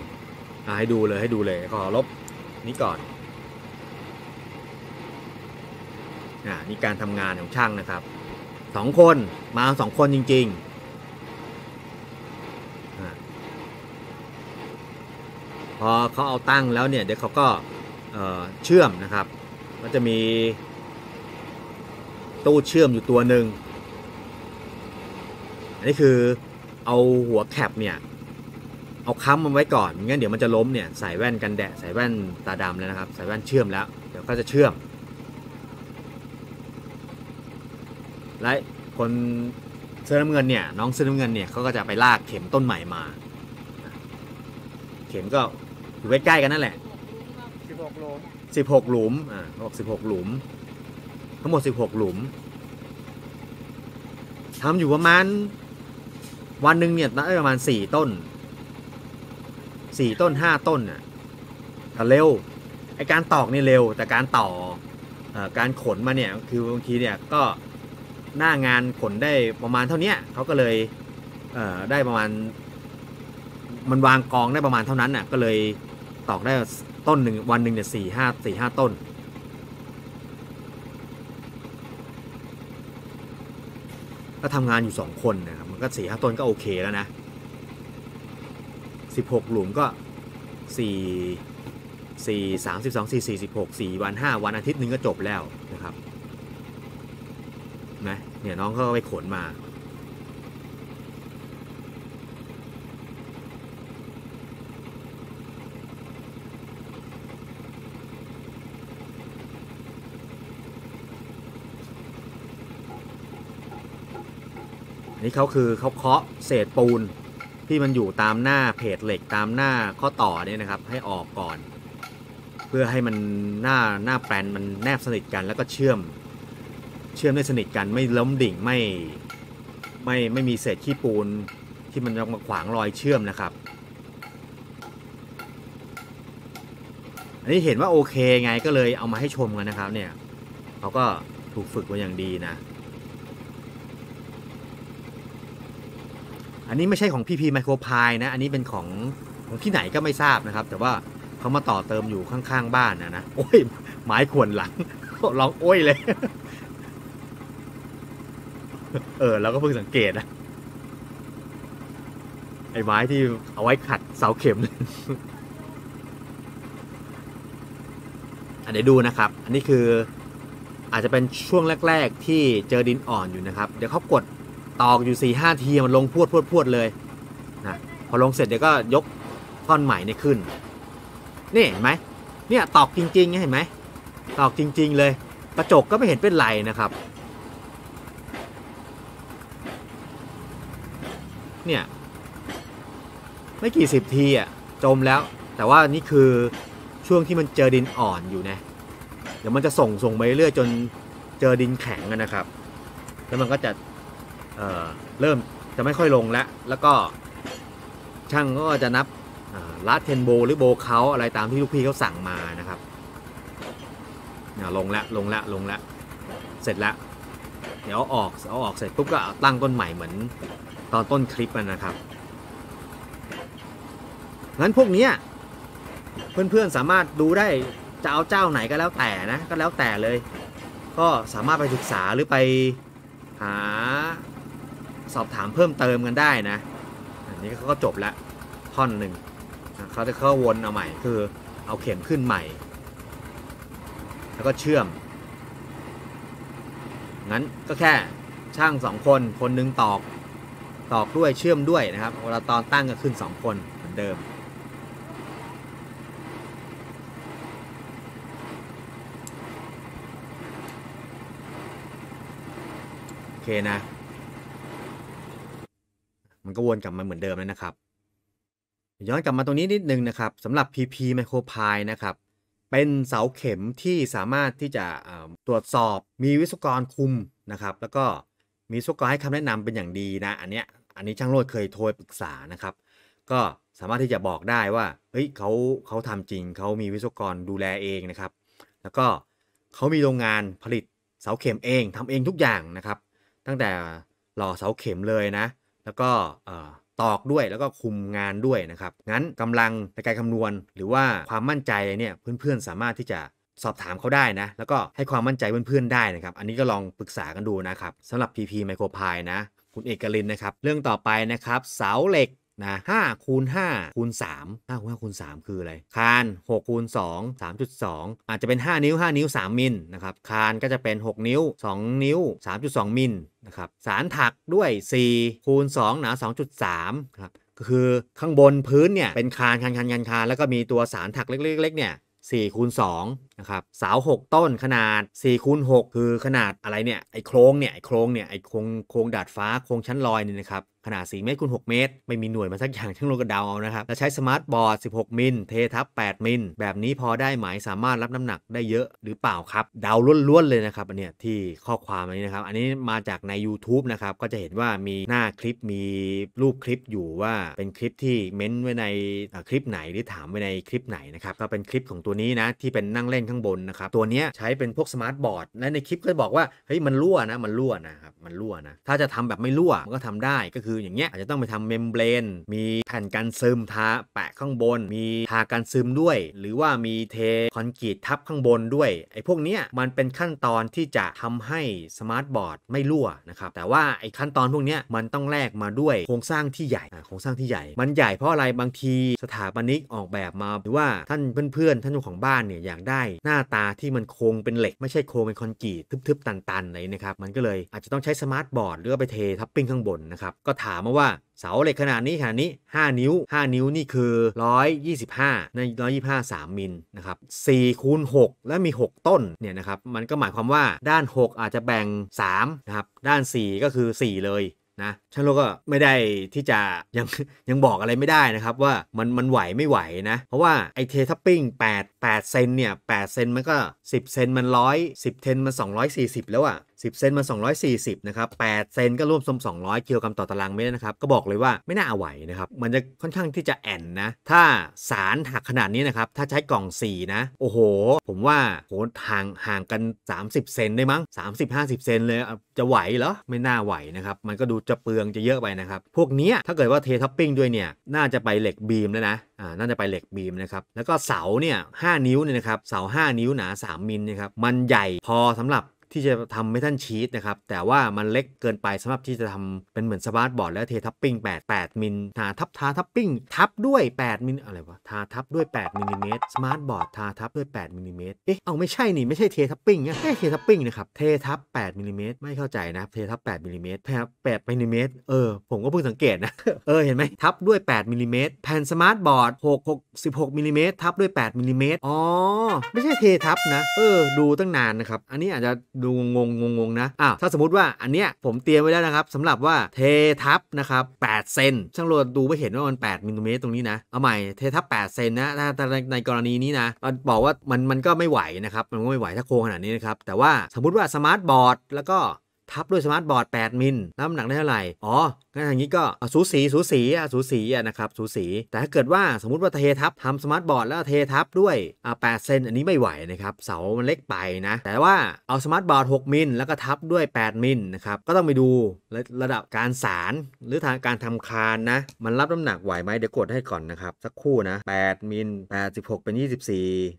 ให้ดูเลยให้ดูเลยขอลบนี้ก่อนนนี่การทำงานของช่างนะครับ สองคนมาสองคนจริงๆพอเขาเอาตั้งแล้วเนี่ยเดี๋ยวเขาก็เชื่อมนะครับมันจะมีตู้เชื่อมอยู่ตัวหนึ่ง อันนี้คือเอาหัวแคปเนี่ยเอาค้ำมันไว้ก่อนงั้นเดี๋ยวมันจะล้มเนี่ยใส่แว่นกันแดดใส่แว่นตาดำแล้วนะครับ ใส่แว่นเชื่อมแล้ว เดี๋ยวก็จะเชื่อม และคนเสื้อน้ำเงินเนี่ยน้องเสื้อน้ำเงินเนี่ยเขาก็จะไปลากเข็มต้นใหม่มา เข็มก็อยู่ใกล้ๆกันนั่นแหละ16โลสิบหกหลุม อ่าเขาบอกิบหลุม ทั้งหมดสิบหกหลุมทำอยู่ประมาณ วันหนึ่งเนี่ยได้ประมาณสี่ต้นสี่ต้นห้าต้นอ่ะ แต่เร็ว ไอการตอกนี่เร็ว แต่การต่ออการขนมาเนี่ย คือบางทีเนี่ย ก็หน้างานขนได้ประมาณเท่านี้เขาก็เลยเได้ประมาณ มันวางกองได้ประมาณเท่านั้นน่ะ ก็เลยตอกได้ต้นหนึ่งวันหนึ่งเนี่ยสี่ห้าสี่ห้าต้นก็ทำงานอยู่สองคนนะครับมันก็สี่ห้าต้นก็โอเคแล้วนะสิบหกหลุมก็สี่สี่สามสิบสองสี่สี่สิบหกสี่วันห้าวันอาทิตย์หนึ่งก็จบแล้วนะครับนะเนี่ย น้องเก็ไปขนมานี่เขาคือเขาเคาะเศษปูนที่มันอยู่ตามหน้าเพจเหล็กตามหน้าข้อต่อเนี่ยนะครับ ให้ออกก่อน เพื่อให้มันหน้าหน้าแปลนมันแนบสนิทกันแล้วก็เชื่อมเชื่อมได้สนิทกันไม่ล้มดิ่ง ไม่ไม่ไม่มีเศษขี้ปูนที่มันมาขวางรอยเชื่อมนะครับอันนี้เห็นว่าโอเคไงก็เลยเอามาให้ชมกันนะครับเนี่ยเขาก็ถูกฝึกมาอย่างดีนะอันนี้ ไม่ใช่ของ PP m i c r o p i ยนะ อันนี้เป็นของ ของที่ไหนก็ไม่ทราบนะครับ แต่ว่าเขามาต่อเติมอยู่ข้าง ๆ บ้านนะนะโอ้ยหมายขวนหลังลองโอ้ยเลย เออ เราก็เพิ่งสังเกตนะไอ้ไม้ที่เอาไว้ขัดเสาเข็ม อันเดี๋ยวดูนะครับ อันนี้คืออาจจะเป็นช่วงแรก ๆ ที่เจอดินอ่อนอยู่นะครับ เดี๋ยวเขากดตอกอยู่4ี่ห้าทีมันลงพวดพวดพวดเลยนะพอลงเสร็จเดี๋ยวก็ยกท่อนใหม่เนี่ยขึ้น นี่เห็นไหมเนี่ยตอกจริงๆเห็นไหมตอกจริงๆเลยกระจกก็ไม่เห็นเป็นไรนะครับเนี่ยไม่กี่สิบทีอ่ะจมแล้วแต่ว่านี่คือช่วงที่มันเจอดินอ่อนอยู่นะเดี๋ยวมันจะส่งส่งไปเรื่อยจนเจอดินแข็งนะครับ แล้วมันก็จะเเริ่มจะไม่ค่อยลงแล้ว แล้วก็ช่างก็จะนับลาดเทนโบหรือโบเขาอะไรตามที่ลูกพี่เขาสั่งมานะครับเนี่ยลงแล้วลงแล้วลงแล้วเสร็จแล้วเดี๋ยวออกเอาออกเสร็จปุ๊บก็ตั้งต้นใหม่เหมือน ตอนต้นคลิปนะครับ งั้นพวกนี้เพื่อนๆสามารถดูได้จะเอาเจ้าไหนก็แล้วแต่นะก็แล้วแต่เลย ก็สามารถไปศึกษาหรือไปหาสอบถามเพิ่มเติมกันได้นะ อันนี้เขาก็จบละท่อนหนึ่ง เขาจะเข้าวนเอาใหม่คือเอาเข็มขึ้นใหม่ แล้วก็เชื่อม งั้นก็แค่ช่างสองคนคนหนึ่งตอก ตอกด้วยเชื่อมด้วยนะครับเวลาตอนตั้งก็ขึ้นสองคนเหมือนเดิม โอเคนะมันก็วนกลับมาเหมือนเดิมแล้วนะครับย้อนกลับมาตรงนี้นิดนึงนะครับสำหรับ PP m i c r o p ายนะครับเป็นเสาเข็มที่สามารถที่จะตรวจสอบมีวิศวกรคุมนะครับ แล้วก็มีวิศวกรให้คำแนะนำเป็นอย่างดีนะ อันเนี้ยอันนี้ช่างโรดเคยโทรปรึกษานะครับ ก็สามารถที่จะบอกได้ว่าเฮ้ยเขาเขาทำจริงเขามีวิศวกรดูแลเองนะครับ แล้วก็เขามีโรงงานผลิตเสาเข็มเองทำเองทุกอย่างนะครับ ตั้งแต่หล่อเสาเข็มเลยนะแล้วก็ตอกด้วยแล้วก็คุมงานด้วยนะครับ งั้นกำลังในการคำนวณ หรือว่าความมั่นใจเนี่ยเพื่อนๆสามารถที่จะสอบถามเขาได้นะแล้วก็ให้ความมั่นใจเพื่อนๆได้นะครับ อันนี้ก็ลองปรึกษากันดูนะครับสำหรับ PP m i c r o p i นะ คุณเอกลินนะครับ เรื่องต่อไปนะครับเสาเหล็กนะห้าคูณห้าคูณสามห้าคูณห้าคูณสามคืออะไรคานหกคูณสองสามจุดสองอาจจะเป็นห้านิ้วห้านิ้วสามมิลนะครับคานก็จะเป็นหกนิ้วสองนิ้วสามจุดสองมิลนะครับสารถักด้วยสี่คูณสองหนาสองจุดสามครับก็คือข้างบนพื้นเนี่ยเป็นคานคานคานคานคานแล้วก็มีตัวสารถักเล็กๆเนี่ย4คูณ2นะครับเสา6ต้นขนาด4คูณ6คือขนาดอะไรเนี่ยไอ้โครงเนี่ยไอโครงเนี่ยไอโครงโครงดาดฟ้าโครงชั้นลอยเนี่ยนะครับขนาด 4 เมตรคูณ6 เมตร ไม่มีหน่วยมาสักอย่างช่างลงกระดาวเอานะครับ แล้วใช้สมาร์ทบอร์ด 16 มิล เททับ 8 มิล แบบนี้พอได้ไหม สามารถรับน้ำหนักได้เยอะ หรือเปล่าครับ ดาวล้วนๆเลยนะครับ อันเนี้ยที่ข้อความอันนี้นะครับ อันนี้มาจากใน YouTube นะครับ ก็จะเห็นว่ามีหน้าคลิป มีรูปคลิปอยู่ว่าเป็นคลิปที่เม้นไว้ในคลิปไหนหรือถามไว้ในคลิปไหนนะครับ ก็เป็นคลิปของตัวนี้นะที่เป็นนั่งเล่นข้างบนนะครับ ตัวนี้ใช้เป็นพวกสมาร์ทบอร์ด และในคลิปก็บอกว่าเฮ้ยมันรั่วนะ มันรั่วนะครับมันรั่วนะถ้าจะทำแบบไม่รั่วมันก็ทำได้ก็คือืออย่างเงี้ยอาจจะต้องไปทำเมมเบรน มีแผ่นกันซึมทาแปะข้างบน มีทากันซึมด้วย หรือว่ามีเทคอนกรีตทับข้างบนด้วย ไอ้พวกเนี้ยมันเป็นขั้นตอนที่จะทำให้สมาร์ทบอร์ดไม่รั่วนะครับ แต่ว่าไอ้ขั้นตอนพวกเนี้ยมันต้องแลกมาด้วย โครงสร้างที่ใหญ่โครงสร้างที่ใหญ่ มันใหญ่เพราะอะไรบางทีสถาปนิกออกแบบมาหรือว่าท่านเพื่อนๆท่านเจ้าของบ้านเนี่ยอยากได้หน้าตาที่มันโครงเป็นเหล็กไม่ใช่โครงเป็นคอนกรีตทึบ ๆตันๆเลยนะครับ มันก็เลยอาจจะต้องใช้สมาร์ทบอร์ดหรือไปเททับปิ้งข้างบนนะครับ ก็ทถามมาว่าเสาเหล็กขนาดนี้ขนาดนี้ 5 นิ้ว 5 นิ้วนี่คือ 125ใน125 3 มิลนะครับ4คูณ6และมี 6 ต้นเนี่ยนะครับมันก็หมายความว่าด้าน 6 อาจจะแบ่ง3นะครับด้าน 4 ก็คือ 4 เลยนะชั้นโลก็ไม่ได้ที่จะยังยังบอกอะไรไม่ได้นะครับว่ามันมันไหวไม่ไหวนะ เพราะว่า ไอเททับปิ้ง8 8 เซนเนี่ย8เซนมันก็ 10 เซนมัน100 10เซนมัน 240 แล้วอะ่ะ10เซนมา240นะครับ8เซนก็ร่วมสม200กิโลกรัมต่อตารางเมตรนะครับก็บอกเลยว่าไม่น่าเอาไหวนะครับมันจะค่อนข้างที่จะแอนนะถ้าสารหักขนาดนี้นะครับถ้าใช้กล่อง4นะ โอ้โห ผมว่าโหห่างห่างกัน 30เซนได้มั้ง30-50เซนเลยจะไหวเหรอไม่น่าไหวนะครับมันก็ดูจะเปลืองจะเยอะไปนะครับพวกนี้ถ้าเกิดว่าเททับปิ้งด้วยเนี่ยน่าจะไปเหล็กบีม แล้วนะอ่าน่าจะไปเหล็กบีมนะครับแล้วก็เสาเนี่ย5นิ้วเนี่ยนะครับเสา 5 นิ้วหนา 3มิลนะครับมันใหญ่พอสำหรับที่จะทำเไม่ทันชีสนะครับ แต่ว่ามันเล็กเกินไปสำหรับที่จะทำเป็นเหมือนสมาร์ทบอร์ดแล้วเททับปิ้ง8 8มิลทาทับทาทับปิ้ง ทับด้วย 8มิลอะไรวะ ทาทับด้วย8มิลลิเมตรสมาร์ทบอร์ดทาทับด้วย8มิลลิเมตรเอ๊ะเอาไม่ใช่นี่ไม่ใช่เททับปิ้งนะแค่เททับปิ้งนะครับเททับ8มิลลิเมตรไม่เข้าใจนะเททับ8มิลลิเมตรแผ่มิลลิเมตรเออ ผมก็เพิ่งสังเกตนะเออเห็นไหมทับด้วย8มิลลิเมตรแผ่นสมาร์ทบอร์ด6 6 16มิลลิเมตรทับด้วย8มิลลิเมตรอ๋อไม่ใช่เททับนะ เออ ดูตั้งนานนะครับอันนี้อาจจะดูงงงงงนะ อ้าว ถ้าสมมติว่าอันเนี้ยผมเตรียมไว้แล้วนะครับสำหรับว่าเททับนะครับ8เซน ช่างโลดูไม่เห็นว่ามัน8มิลลิเมตรตรงนี้นะ เอาใหม่เททับ8เซนนะถ้าในกรณีนี้นะบอกว่ามันมันก็ไม่ไหวนะครับ มันก็ไม่ไหวถ้าโค้งขนาดนี้นะครับ แต่ว่าสมมติว่าสมาร์ทบอร์ดแล้วก็ทับด้วยสมาร์ทบอร์ด 8มิลน้ำหนักได้เท่าไหร่ อ๋องั้นอย่างนี้ก็สูสี สูสีอ่ะสูสีอ่ะนะครับ สูสี แต่ถ้าเกิดว่าสมมติว่าเททับทำสมาร์ทบอร์ดแล้วเททับด้วยอ่ะ8เซน อันนี้ไม่ไหวนะครับ เสามันเล็กไปนะ แต่ว่าเอาสมาร์ทบอร์ด 6มิล แล้วก็ทับด้วย 8 มิลนะครับ ก็ต้องไปดูระดับการสารหรือทางการทำคานนะ มันรับน้ำหนักไหวไหม เดี๋ยวกดให้ก่อนนะครับ สักคู่นะ 8มิล86 เป็น 24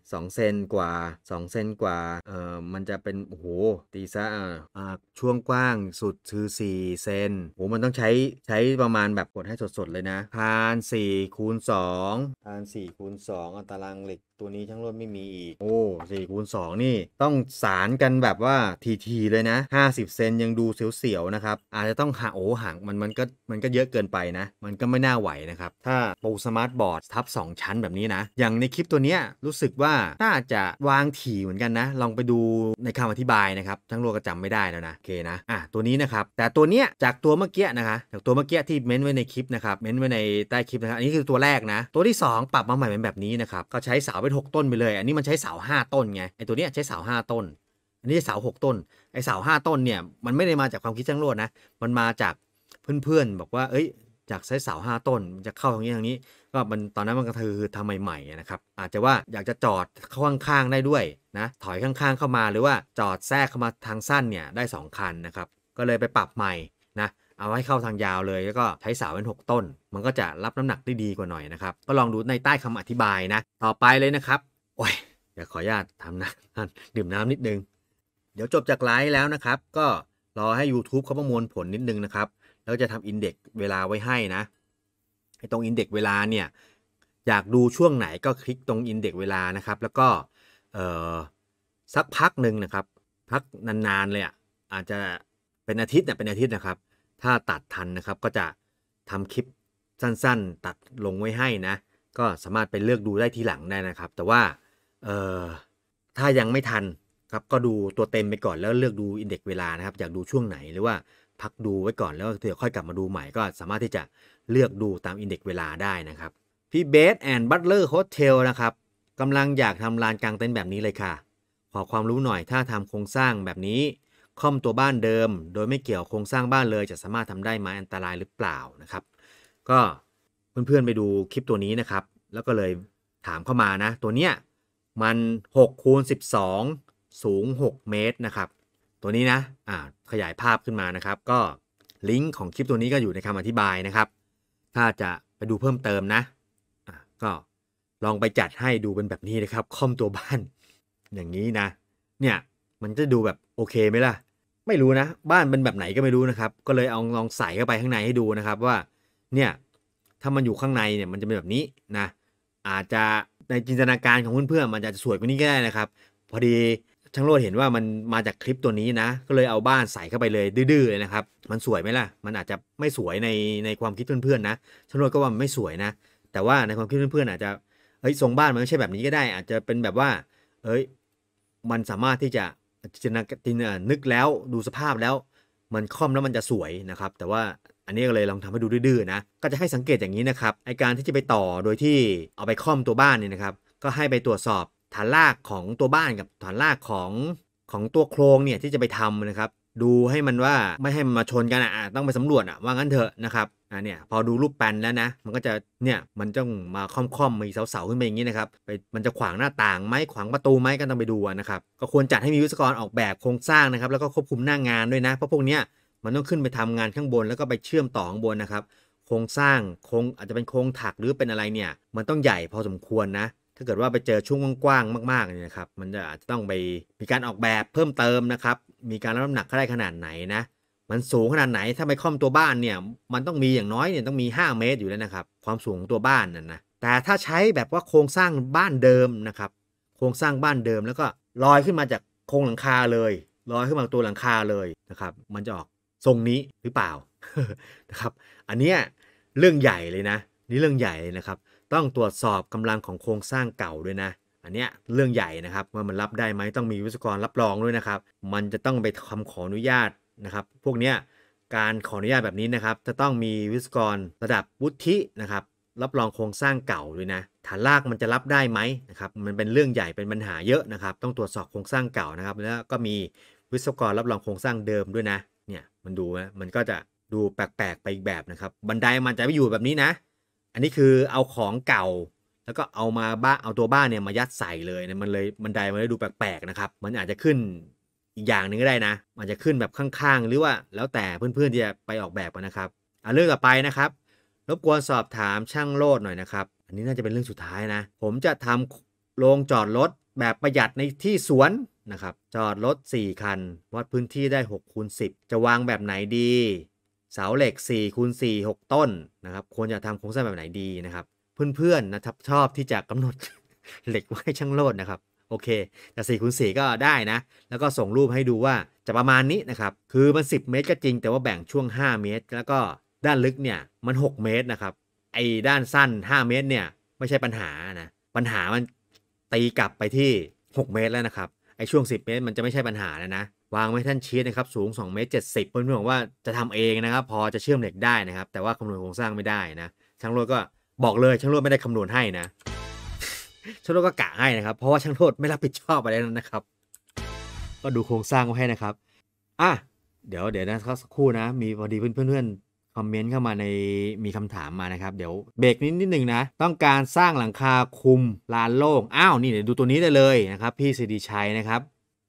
2 เซนกว่า 2เซนกว่า เอ่อ มันจะเป็น โอ้โห ตีซะอ่าช่วงกว้างสุดคือ4 เซนโหมันต้องใช้ใช้ประมาณแบบกดให้ สด ๆ เลยนะพาน4คูณ2พาน4คูณ2อัตารางเหล็กตัวนี้ทั้งรถไม่มีอีกโอ้สี่คูณสองนี่ต้องสารกันแบบว่าทีทีเลยนะ 50 เซนยังดูเสียวๆ นะครับ อาจจะต้องหาโอห่างมันมันก็มันก็เยอะเกินไปนะ มันก็ไม่น่าไหวนะครับ ถ้าปูสมาร์ทบอร์ดทับ 2 ชั้นแบบนี้นะ อย่างในคลิปตัวเนี้ยรู้สึกว่าน่าจะวางถี่เหมือนกันนะ ลองไปดูในคำอธิบายนะครับทั้งรวก็จำไม่ได้แล้วนะโอเคนะอ่ะตัวนี้นะครับแต่ตัวเนี้ยจากตัวเมื่อกี้นะคะจากตัวเมื่อกี้ที่เม้นไว้ในคลิปนะครับเม้นไว้ในใต้คลิปนะครับอันนี้คือตัวแรกนะ ตัวที่ 2 ปรับมาใหม่เป็นแบบนี้นะครับก็ใช้สาวไว้6ต้นไปเลย อันนี้มันใช้เสา5ต้นไง ไอตัวเนี้ยใช้เสา5ต้น อันนี้เสา6ต้น ไอเสา5ต้นเนี่ยมันไม่ได้มาจากความคิดช่างโลดนะ มันมาจากเพื่อนๆบอกว่า เอ้ย จากใช้เสาห้าต้นจะเข้าทางนี้ทางนี้ ก็มันตอนนั้นมันก็คือทำใหม่ๆนะครับ อาจจะว่าอยากจะจอดข้าข้างๆได้ด้วยนะ ถอยข้างๆ เข้ามาหรือว่าจอดแทรกเข้ามาทางสั้นเนี่ยได้ 2คันนะครับ ก็เลยไปปรับใหม่นะเอาให้เข้าทางยาวเลยแล้วก็ใช้เสาเป็น6ต้น มันก็จะรับน้ำหนักได้ดีกว่าหน่อยนะครับ ก็ลองดูในใต้คำอธิบายนะ ต่อไปเลยนะครับโอ้ยเดี๋ยวขออนุญาตทำนะดื่มน้ำนิดนึง เดี๋ยวจบจากไลฟ์แล้วนะครับ ก็รอให้ YouTube เขาประมวลผลนิดนึงนะครับ แล้วจะทำอินเด็กเวลาไว้ให้นะไอ้ตรงอินเด็กเวลาเนี่ยอยากดูช่วงไหนก็คลิกตรงอินเด็กเวลานะครับแล้วก็สักพักหนึ่งนะครับ พักนานๆเลยอ่ะอาจจะเป็นอาทิตย์เนี่ยเป็นอาทิตย์นะครับถ้าตัดทันนะครับก็จะทำคลิปสั้นๆ ตัดลงไว้ให้นะ ก็สามารถไปเลือกดูได้ทีหลังได้นะครับ แต่ว่า เอ่อถ้ายังไม่ทัน ครับก็ดูตัวเต็มไปก่อนแล้วเลือกดูอินเด็ก์เวลานะครับ อยากดูช่วงไหนหรือว่าพักดูไว้ก่อนแล้วเดี๋ยวค่อยกลับมาดูใหม่ก็สามารถที่จะเลือกดูตามอินเด็ก์เวลาได้นะครับพี่เบสแอนด์บัตเลอร์โฮเทลนะครับกำลังอยากทำลานกลางเต็นท์แบบนี้เลยค่ะ ขอความรู้หน่อยถ้าทำโครงสร้างแบบนี้ค่อมตัวบ้านเดิม โดยไม่เกี่ยวโครงสร้างบ้านเลย จะสามารถทำได้ไหมอันตรายหรือเปล่านะครับ ก็เพื่อนๆไปดูคลิปตัวนี้นะครับ แล้วก็เลยถามเข้ามานะ ตัวเนี้ยมัน6คูณ12 สูง 6 เมตรนะครับ ตัวนี้นะอ่าขยายภาพขึ้นมานะครับ ก็ลิงก์ของคลิปตัวนี้ก็อยู่ในคำอธิบายนะครับ ถ้าจะไปดูเพิ่มเติมนะะก็ลองไปจัดให้ดูเป็นแบบนี้นะครับค่อมตัวบ้านอย่างนี้นะเนี่ยมันจะดูแบบโอเคไหมล่ะไม่รู้นะบ้านเป็นแบบไหนก็ไม่รู้นะครับก็เลยเอาลองใส่เข้าไปข้างในให้ดูนะครับ ว่าเนี่ยถ้ามันอยู่ข้างในเนี่ยมันจะเป็นแบบนี้นะอาจจะในจินตนาการของเพื่อนๆมันจะสวยกว่านี้ก็ได้นะครับ พอดีช่างโลดเห็นว่ามันมาจากคลิปตัวนี้นะ ก็เลยเอาบ้านใส่เข้าไปเลยดื้อๆเลยนะครับ มันสวยไหมล่ะ มันอาจจะไม่สวยในในความคิดเพื่อนๆนะช่างโลดก็ว่ามันไม่สวยนะ แต่ว่าในความคิดเพื่อนๆอาจจะเอ้ยทรงบ้านมันไม่ใช่แบบนี้ก็ได้ อาจจะเป็นแบบว่า เอ้ยมันสามารถที่จะจินตนาการนึกแล้วดูสภาพแล้วมันค่อมแล้วมันจะสวยนะครับ แต่ว่าอันนี้ก็เลยลองทำให้ดูดื้อๆนะก็จะให้สังเกตอย่างนี้นะครับไอการที่จะไปต่อโดยที่เอาไปค่อมตัวบ้านเนี่ยนะครับ ก็ให้ไปตรวจสอบฐานรากของตัวบ้านกับฐานรากของของตัวโครงเนี่ยที่จะไปทำนะครับ ดูให้มันว่าไม่ให้มันมาชนกันอ่ะต้องไปสำรวจอ่ะว่างั้นเถอะนะครับอ่าเนี่ยพอดูรูปแปนแล้วนะมันก็จะเนี่ยมันต้องมาค่อมๆมีเสาๆขึ้นมาอย่างนี้นะครับไปมันจะขวางหน้าต่างไหมขวางประตูไหมก็ต้องไปดูนะครับ ก็ควรจัดให้มีวิศวกรออกแบบโครงสร้างนะครับแล้วก็ควบคุมหน้างงานด้วยนะ เพราะพวกเนี้ยมันต้องขึ้นไปทำงานข้างบนแล้วก็ไปเชื่อมต่อข้างบนนะครับ โครงสร้างโครงอาจจะเป็นโครงถักหรือเป็นอะไรเนี่ย มันต้องใหญ่พอสมควรนะถ้าเกิดว่าไปเจอช่วงกว้างๆมากๆเนี่ยครับมันจะอาจจะต้องไปมีการออกแบบเพิ่มเติมนะครับมีการรับน้ำหนักได้ขนาดไหนนะมันสูงขนาดไหนถ้าไมคอมตัวบ้านเนี่ยมันต้องมีอย่างน้อยเนี่ยต้องมี 5 เมตรอยู่แล้วนะครับ ความสูงของตัวบ้านนั่นนะ แต่ถ้าใช้แบบว่าโครงสร้างบ้านเดิมนะครับโครงสร้างบ้านเดิมแล้วก็ลอยขึ้นมาจากโครงหลังคาเลย ลอยขึ้นมาตัวหลังคาเลยนะครับ มันจะออกทรงนี้หรือเปล่านะครับอันเนี้ยเรื่องใหญ่เลยนะนี่เรื่องใหญ่เลยนะครับต้องตรวจสอบกำลังของโครงสร้างเก่าด้วยนะ อันเนี้ยเรื่องใหญ่นะครับว่ามันรับได้ไหมต้องมีวิศวกรรับรองด้วยนะครับ มันจะต้องไปทำขออนุญาตนะครับ พวกนี้การขออนุญาตแบบนี้นะครับ จะต้องมีวิศกรระดับวุฒินะครับ รับรองโครงสร้างเก่าด้วยนะฐานรากมันจะรับได้ไหมนะครับ มันเป็นเรื่องใหญ่ เป็นปัญหาเยอะนะครับ ต้องตรวจสอบโครงสร้างเก่านะครับ แล้วก็มีวิศกรรับรองโครงสร้างเดิมด้วยนะ เนี่ย มันดูไหมันก็จะดูแปลกๆ ไปอีกแบบนะครับ บันไดมันจะไม่อยู่แบบนี้นะ อันนี้คือเอาของเก่า แล้วก็เอามาบ้าเอาตัวบ้านเนี่ยมายัดใส่เลยเนี่ยมันเลยบันไดมันเลยดูแปลกๆนะครับ มันอาจจะขึ้นอีกอย่างหนึ่งก็ได้นะ มันจะขึ้นแบบข้างๆ หรือว่าแล้วแต่เพื่อนๆที่จะไปออกแบบกันนะครับเอาเรื่องต่อไปนะครับ รบกวนสอบถามช่างโลดหน่อยนะครับ อันนี้น่าจะเป็นเรื่องสุดท้ายนะ ผมจะทำโรงจอดรถแบบประหยัดในที่สวนนะครับ จอดรถ4คัน วัดพื้นที่ได้6คูณ10จะวางแบบไหนดี เสาเหล็ก4คูณ4 6 ต้นนะครับ ควรจะทำโครงสร้างแบบไหนดีนะครับ เพื่อนๆนะครับชอบที่จะกำหนดเหล็กไว้ช่างโลดนะครับโอเค แต่4คูณสก็ได้นะ แล้วก็ส่งรูปให้ดูว่าจะประมาณนี้นะครับ คือมัน 10 เมตร ก็จริงแต่ว่าแบ่งช่วง 5 เมตร แล้วก็ด้านลึกเนี่ยมัน 6 เมตรนะครับ ไอ้ด้านสั้น 5 เมตรเนี่ยไม่ใช่ปัญหานะ ปัญหามันตีกลับไปที่ 6 เมตรแล้วนะครับ ไอ้ช่วง 10 เมตร มันจะไม่ใช่ปัญหาแล้วนะ วางไว้ท่านชี้นะครับสูง2เมตร70เพื่อนบอกว่าจะทำเองนะครับ พอจะเชื่อมเหล็กได้นะครับ แต่ว่าคำนวณโครงสร้างไม่ได้นะช่างรวดก็บอกเลยช่างรวดไม่ได้คำนวณให้นะชันโรก็กะให้ นะครับ เพราะว่าช่างโทษไม่รับผิดชอบอะไรนั้นนะครับ ก็ดูโครงสร้างไว้ให้นะครับอ่ะเดี๋ยวเดี๋ยวนะัสักครู่นะมีพอดีเพื่อนๆคอมเมนต์เข้ามาในมีคำถามมานะครับเดี๋ยวเบรกนิดนิดหนึ่งนะต้องการสร้างหลังคาคุมลานโล่งอ้าวนี่เดี๋ยวดูตัวนี้ได้เลยนะครับพี่สิริชัยนะครับ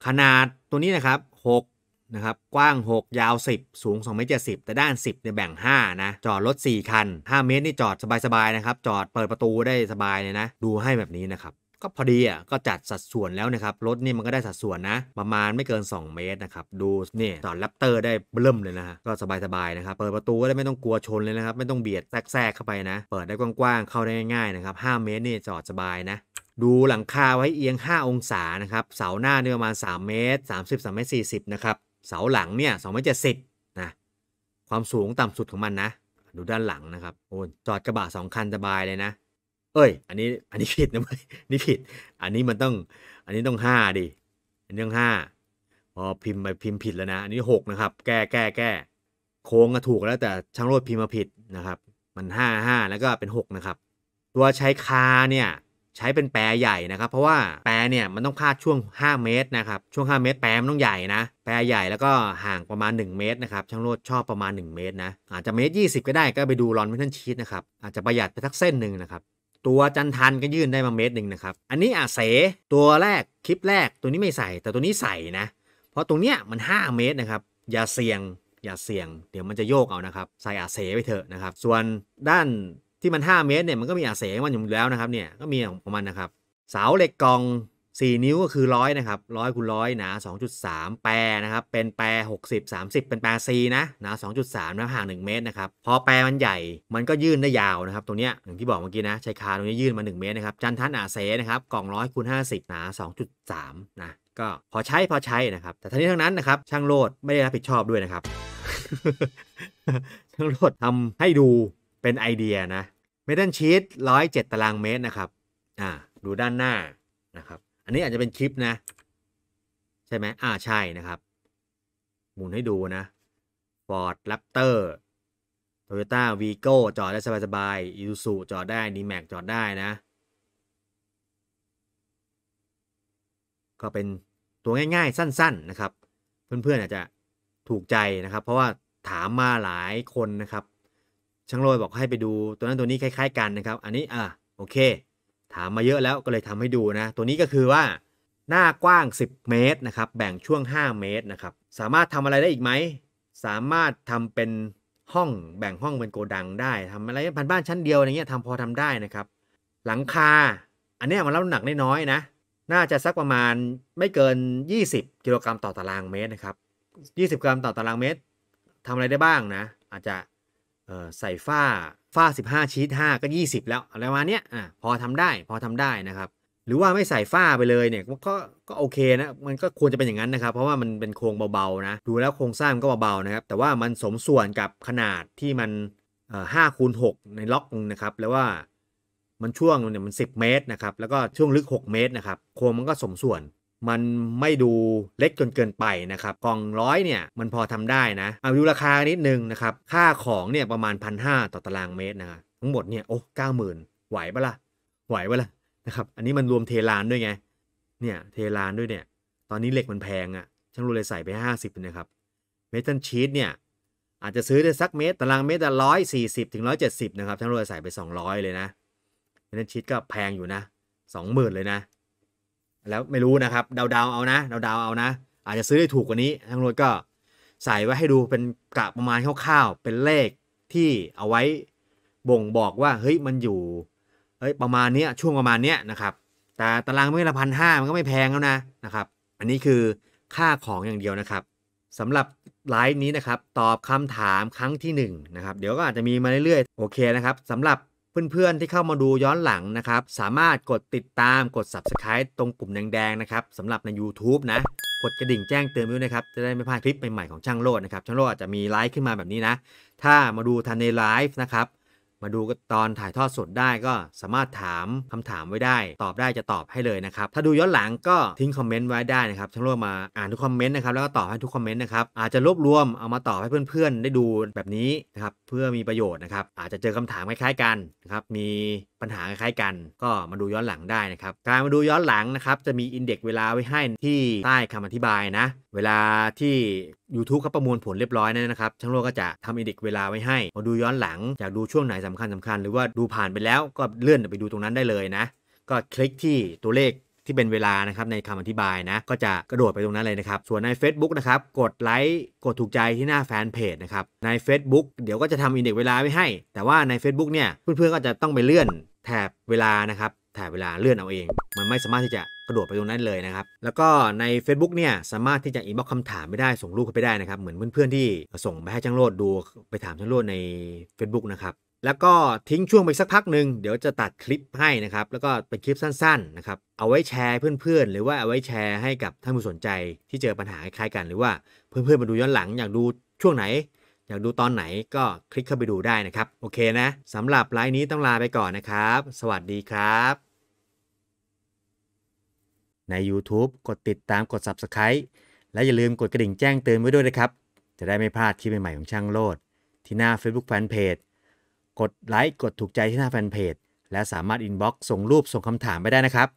ขนาดตัวนี้นะครับ6นะครับกว้าง 6 ยาว 10 สูง2เมตรแต่ด้าน 10เนี่ยแบ่ง 5 นะ จอดรถ4คัน 5 เมตรนี่จอดสบายๆนะครับ จอดเปิดประตูได้สบายเลยนะ ดูให้แบบนี้นะครับ ก็พอดีอ่ะก็จัดสัดส่วนแล้วนะครับรถนี่มันก็ได้สัดส่วนนะ ประมาณไม่เกิน 2 เมตรนะครับดูนี่จอดแรปเตอร์ได้เบิ่มเลยนะฮะก็สบายๆนะครับ เปิดประตูก็ได้ไม่ต้องกลัวชนเลยนะครับ ไม่ต้องเบียดแทรกแทรกเข้าไปนะ เปิดได้กว้างๆเข้าได้ง่ายๆนะครับ5เมตรนี่จอดสบายนะ ดูหลังคาไว้เอียง 5 องศานะครับเสาหน้าเนี่ยประมาณ 3 เมตร30 3เมตร40 นะครับเสาหลังเนี่ยสองเจ็ดสิบนะความสูงต่ำสุดของมันนะ ดูด้านหลังนะครับโอ้จอดกระบะสองคันสบายเลยนะ เอ้ยอันนี้อันนี้ผิดนะเว้ยนี่ผิดอันนี้มันต้องอันนี้ต้องห้าดิอันนี้ต้องห้าพอพิมพ์ไปพิมพ์ผิดแล้วนะอันนี้หกนะครับแก้แก้แก้โค้งก็ถูกแล้วแต่ช่างรถพิมพ์มาผิดนะครับ มันห้าห้าแล้วก็เป็นหกนะครับตัวใช้คาเนี่ยช้เป็นแปรใหญ่นะครับ เพราะว่า แปรเนี่ยมันต้องพาดช่วง 5 เมตรนะครับช่วง 5 เมตร แปรมันต้องใหญ่นะแปรใหญ่แล้วก็ห่างประมาณ1เมตรนะครับช่างโลดชอบประมาณ1เมตรนะอาจจะเมตร20 ก็ได้ก็ไปดูรอนเมทัลชีตนะครับอาจจะประหยัดไปทักเส้นหนึ่งนะครับตัวจันทันก็ยื่นได้มาเมตรหนึ่งนะครับอันนี้อาเสตัวแรกคลิปแรกตัวนี้ไม่ใส่แต่ตัวนี้ใส่นะ เพราะตรงเนี้ยมัน 5 เมตรนะครับอย่าเสี่ยงอย่าเสี่ยง เดี๋ยวมันจะโยกเอานะครับใส่อาเสไปเถอะนะครับส่วนด้านที่มัน5เมตรเนี่ยมันก็มีอาเสงมันอยู่แล้วนะครับ เนี่ยก็มีของมันนะครับเสาเหล็กกอง 4 นิ้วก็คือร้อยนะครับร้อยคูณร้อยหนาามแปรนะครับ เป็นแปรหกสสิบามสิบเป็นแปรีนะ หนามนะห่างหนึ่งเมตรนะครับ พอแปรมันใหญ่มันก็ยื่นได้ยาวนะครับ ตรงเนี้ยอย่างที่บอกเมื่อกี้นะชายคาตรงนี้ยื่นมา1เมตรนะครับจันทันอาเสนะครับ กล่องร้อยคูณิบหนาามนะก็พอใช้พอใช้นะครับ แต่ทั้งนี้ทั้งนั้นนะครับช่างโลดไม่ได้รับผิดชอบด้วยนะครับ ช่างโลดทำให้ดูเป็นไอเดียนะเมทัลชีตร้อยเจ็ดตารางเมตรนะครับ อ่า ดูด้านหน้านะครับ อันนี้อาจจะเป็นคลิปนะ ใช่ไหมอ่า ใช่นะครับ หมุนให้ดูนะฟอร์ดแรปเตอร์โตโยต้าวีโก้จอดได้สบายๆอิซูซูจอดได้นีแม็กจอดได้นะ ก็เป็นตัวง่ายๆสั้นๆนะครับ เพื่อนๆอาจจะถูกใจนะครับ เพราะว่าถามมาหลายคนนะครับช่างโรยบอกให้ไปดูตัวนั้นตัวนี้คล้ายๆกันนะครับอันนี้อ่ะโอเค ถามมาเยอะแล้วก็เลยทำให้ดูนะ ตัวนี้ก็คือว่าหน้ากว้าง 10 เมตรนะครับแบ่งช่วง 5 เมตรนะครับสามารถทำอะไรได้อีกไหม สามารถทำเป็นห้องแบ่งห้องเป็นโกดังได้ ทำอะไรพันบ้านชั้นเดียวอะไรเงี้ยทำพอทำได้นะครับ หลังคาอันนี้มันรับหนักน้อยๆนะ น่าจะสักประมาณไม่เกิน 20กิโลกรัมต่อตารางเมตรนะครับ20กรัมต่อตารางเมตร ทำอะไรได้บ้างนะ อาจจะใส่ฝ้าฝ้า15ชีท5ก็ 20 แล้วอะไรมาเนี้ยอ่ะพอทำได้พอทำได้นะครับ หรือว่าไม่ใส่ฝ้าไปเลยเนี่ยก็ก็โอเคนะมันก็ควรจะเป็นอย่างนั้นนะครับ เพราะว่ามันเป็นโครงเบาๆนะดูแล้วโครงสร้างก็เบาๆ นะครับ แต่ว่ามันสมส่วนกับขนาดที่มันห้าคูณหในล็อกนะครับ แล้วว่ามันช่วงเนี่ยมัน10 เมตรนะครับแล้วก็ช่วงลึก 6 เมตร นะครับโครงมันก็สมส่วนมันไม่ดูเล็กจนเกินไปนะครับกล่องร้อยเนี่ย มันพอทำได้นะเอาดูราคานิดนึงนะครับ ค่าของเนี่ยประมาณพันห้าต่อตารางเมตรนะครับทั้งหมดเนี่ยโอ้เก้าหมื่นไหวปะละ่ะ ไหวปะละ่ะนะครับอันนี้มันรวมเทลานด้วยไง เนี่ยเทลานด้วยเนี่ย ตอนนี้เหล็กมันแพงอะ่ะช่างรู้เลยใส่ไปห้าสิบนะครับ เมทัลชีตเนี่ย อาจจะซื้อได้สักเมตรตารางเมตรละร้อยสี่สิบถึงร้อยเจ็ดสิบนะครับช่างรู้เลยใส่ไปสองร้อยเลยนะเมทัลชีตก็แพงอยู่นะสองหมื่นเลยนะแล้วไม่รู้นะครับเดาๆ เอานะเดาๆเอานะ อาจจะซื้อได้ถูกกว่านี้ทั้งรดก็ใส่ไว้ให้ดูเป็นกะประมาณคร่าวๆเป็นเลขที่เอาไว้บ่งบอกว่าเฮ้ยมันอยู่เฮ้ยประมาณเนี้ยช่วงประมาณเนี้ยนะครับแต่ตารางเม่ละพันห้ามันก็ไม่แพงแล้วนะนะครับ อันนี้คือค่าของอย่างเดียวนะครับสำหรับไลฟ์นี้นะครับ ตอบคำถามครั้งที่1นะครับเดี๋ยวก็อาจจะมีมาเรื่อยๆโอเคนะครับสำหรับเพื่อนๆที่เข้ามาดูย้อนหลังนะครับ สามารถกดติดตามกด Subscribe ตรงปุ่มแดงๆนะครับสำหรับใน YouTube นะ กดกระดิ่งแจ้งเตือนด้วยนะครับ จะได้ไม่พลาดคลิปใหม่ๆของช่างโลดนะครับ ช่างโลดอาจจะมีไลฟ์ขึ้นมาแบบนี้นะ ถ้ามาดูทันในไลฟ์นะครับมาดูตอนถ่ายทอดสดได้ก็สามารถถามคำถามไว้ได้ ตอบได้จะตอบให้เลยนะครับ ถ้าดูย้อนหลังก็ทิ้งคอมเมนต์ไว้ได้นะครับทั้งรวมมาอ่านทุกคอมเมนต์นะครับแล้วก็ตอบให้ทุกคอมเมนต์นะครับอาจจะรวบรวมเอามาตอบให้เพื่อน ๆ ได้ดูแบบนี้นะครับเพื่อมีประโยชน์นะครับอาจจะเจอคำถามคล้ายๆกันนะครับมีปัญหาคล้ายกัน ก็มาดูย้อนหลังได้นะครับการมาดูย้อนหลังนะครับจะมีอินเด็กเวลาไว้ให้ที่ใต้คำอธิบายนะเวลาที่ YouTube เขาประมวลผลเรียบร้อยนะครับช่างโลกก็จะทำอินเด็กเวลาไว้ให้มาดูย้อนหลังอยากดูช่วงไหนสำคัญสำคัญหรือว่าดูผ่านไปแล้วก็เลื่อนไปดูตรงนั้นได้เลยนะก็คลิกที่ตัวเลขที่เป็นเวลานะครับในคำอธิบายนะก็จะกระโดดไปตรงนั้นเลยนะครับส่วนใน Facebook นะครับกดไลค์กดถูกใจที่หน้าแฟนเพจนะครับใน Facebook เดี๋ยวก็จะทำอินเด็กเวลาไว้ให้ แต่ว่าใน Facebook เนี่ยเพื่อนๆก็จะต้องไปเลื่อนแถบเวลานะครับแถบเวลาเลื่อนเอาเอง มันไม่สามารถที่จะกระโดดไปตรงนั้นเลยนะครับแล้วก็ใน Facebook เนี่ยสามารถที่จะอินบ็อกคำถามไม่ได้ส่งรูปไปได้นะครับเหมือนเพื่อนๆที่ส่งไปให้ช่างโลดดูไปถามช่างโลดใน Facebook นะครับแล้วก็ทิ้งช่วงไปสักพักหนึ่งเดี๋ยวจะตัดคลิปให้นะครับ แล้วก็เป็นคลิปสั้นๆนะครับเอาไว้แชร์เพื่อนๆ หรือว่าเอาไว้แชร์ให้กับท่านผู้สนใจ ที่เจอปัญหาคล้ายกันหรือว่าเพื่อนๆมาดูย้อนหลังอยากดูช่วงไหนอยากดูตอนไหนก็คลิกเข้าไปดูได้นะครับ โอเคนะสำหรับไลน์นี้ต้องลาไปก่อนนะครับ สวัสดีครับ ใน YouTube กดติดตามกด Subscribe และอย่าลืมกดกระดิ่งแจ้งเตือนไว้ด้วยนะครับ จะได้ไม่พลาดคลิปใหม่ๆของช่างโลด ที่หน้า Facebook Fanpage กดไลค์ กดถูกใจที่หน้าแฟนเพจและสามารถอินบ็อกซ์ส่งรูปส่งคำถามไปได้นะครับ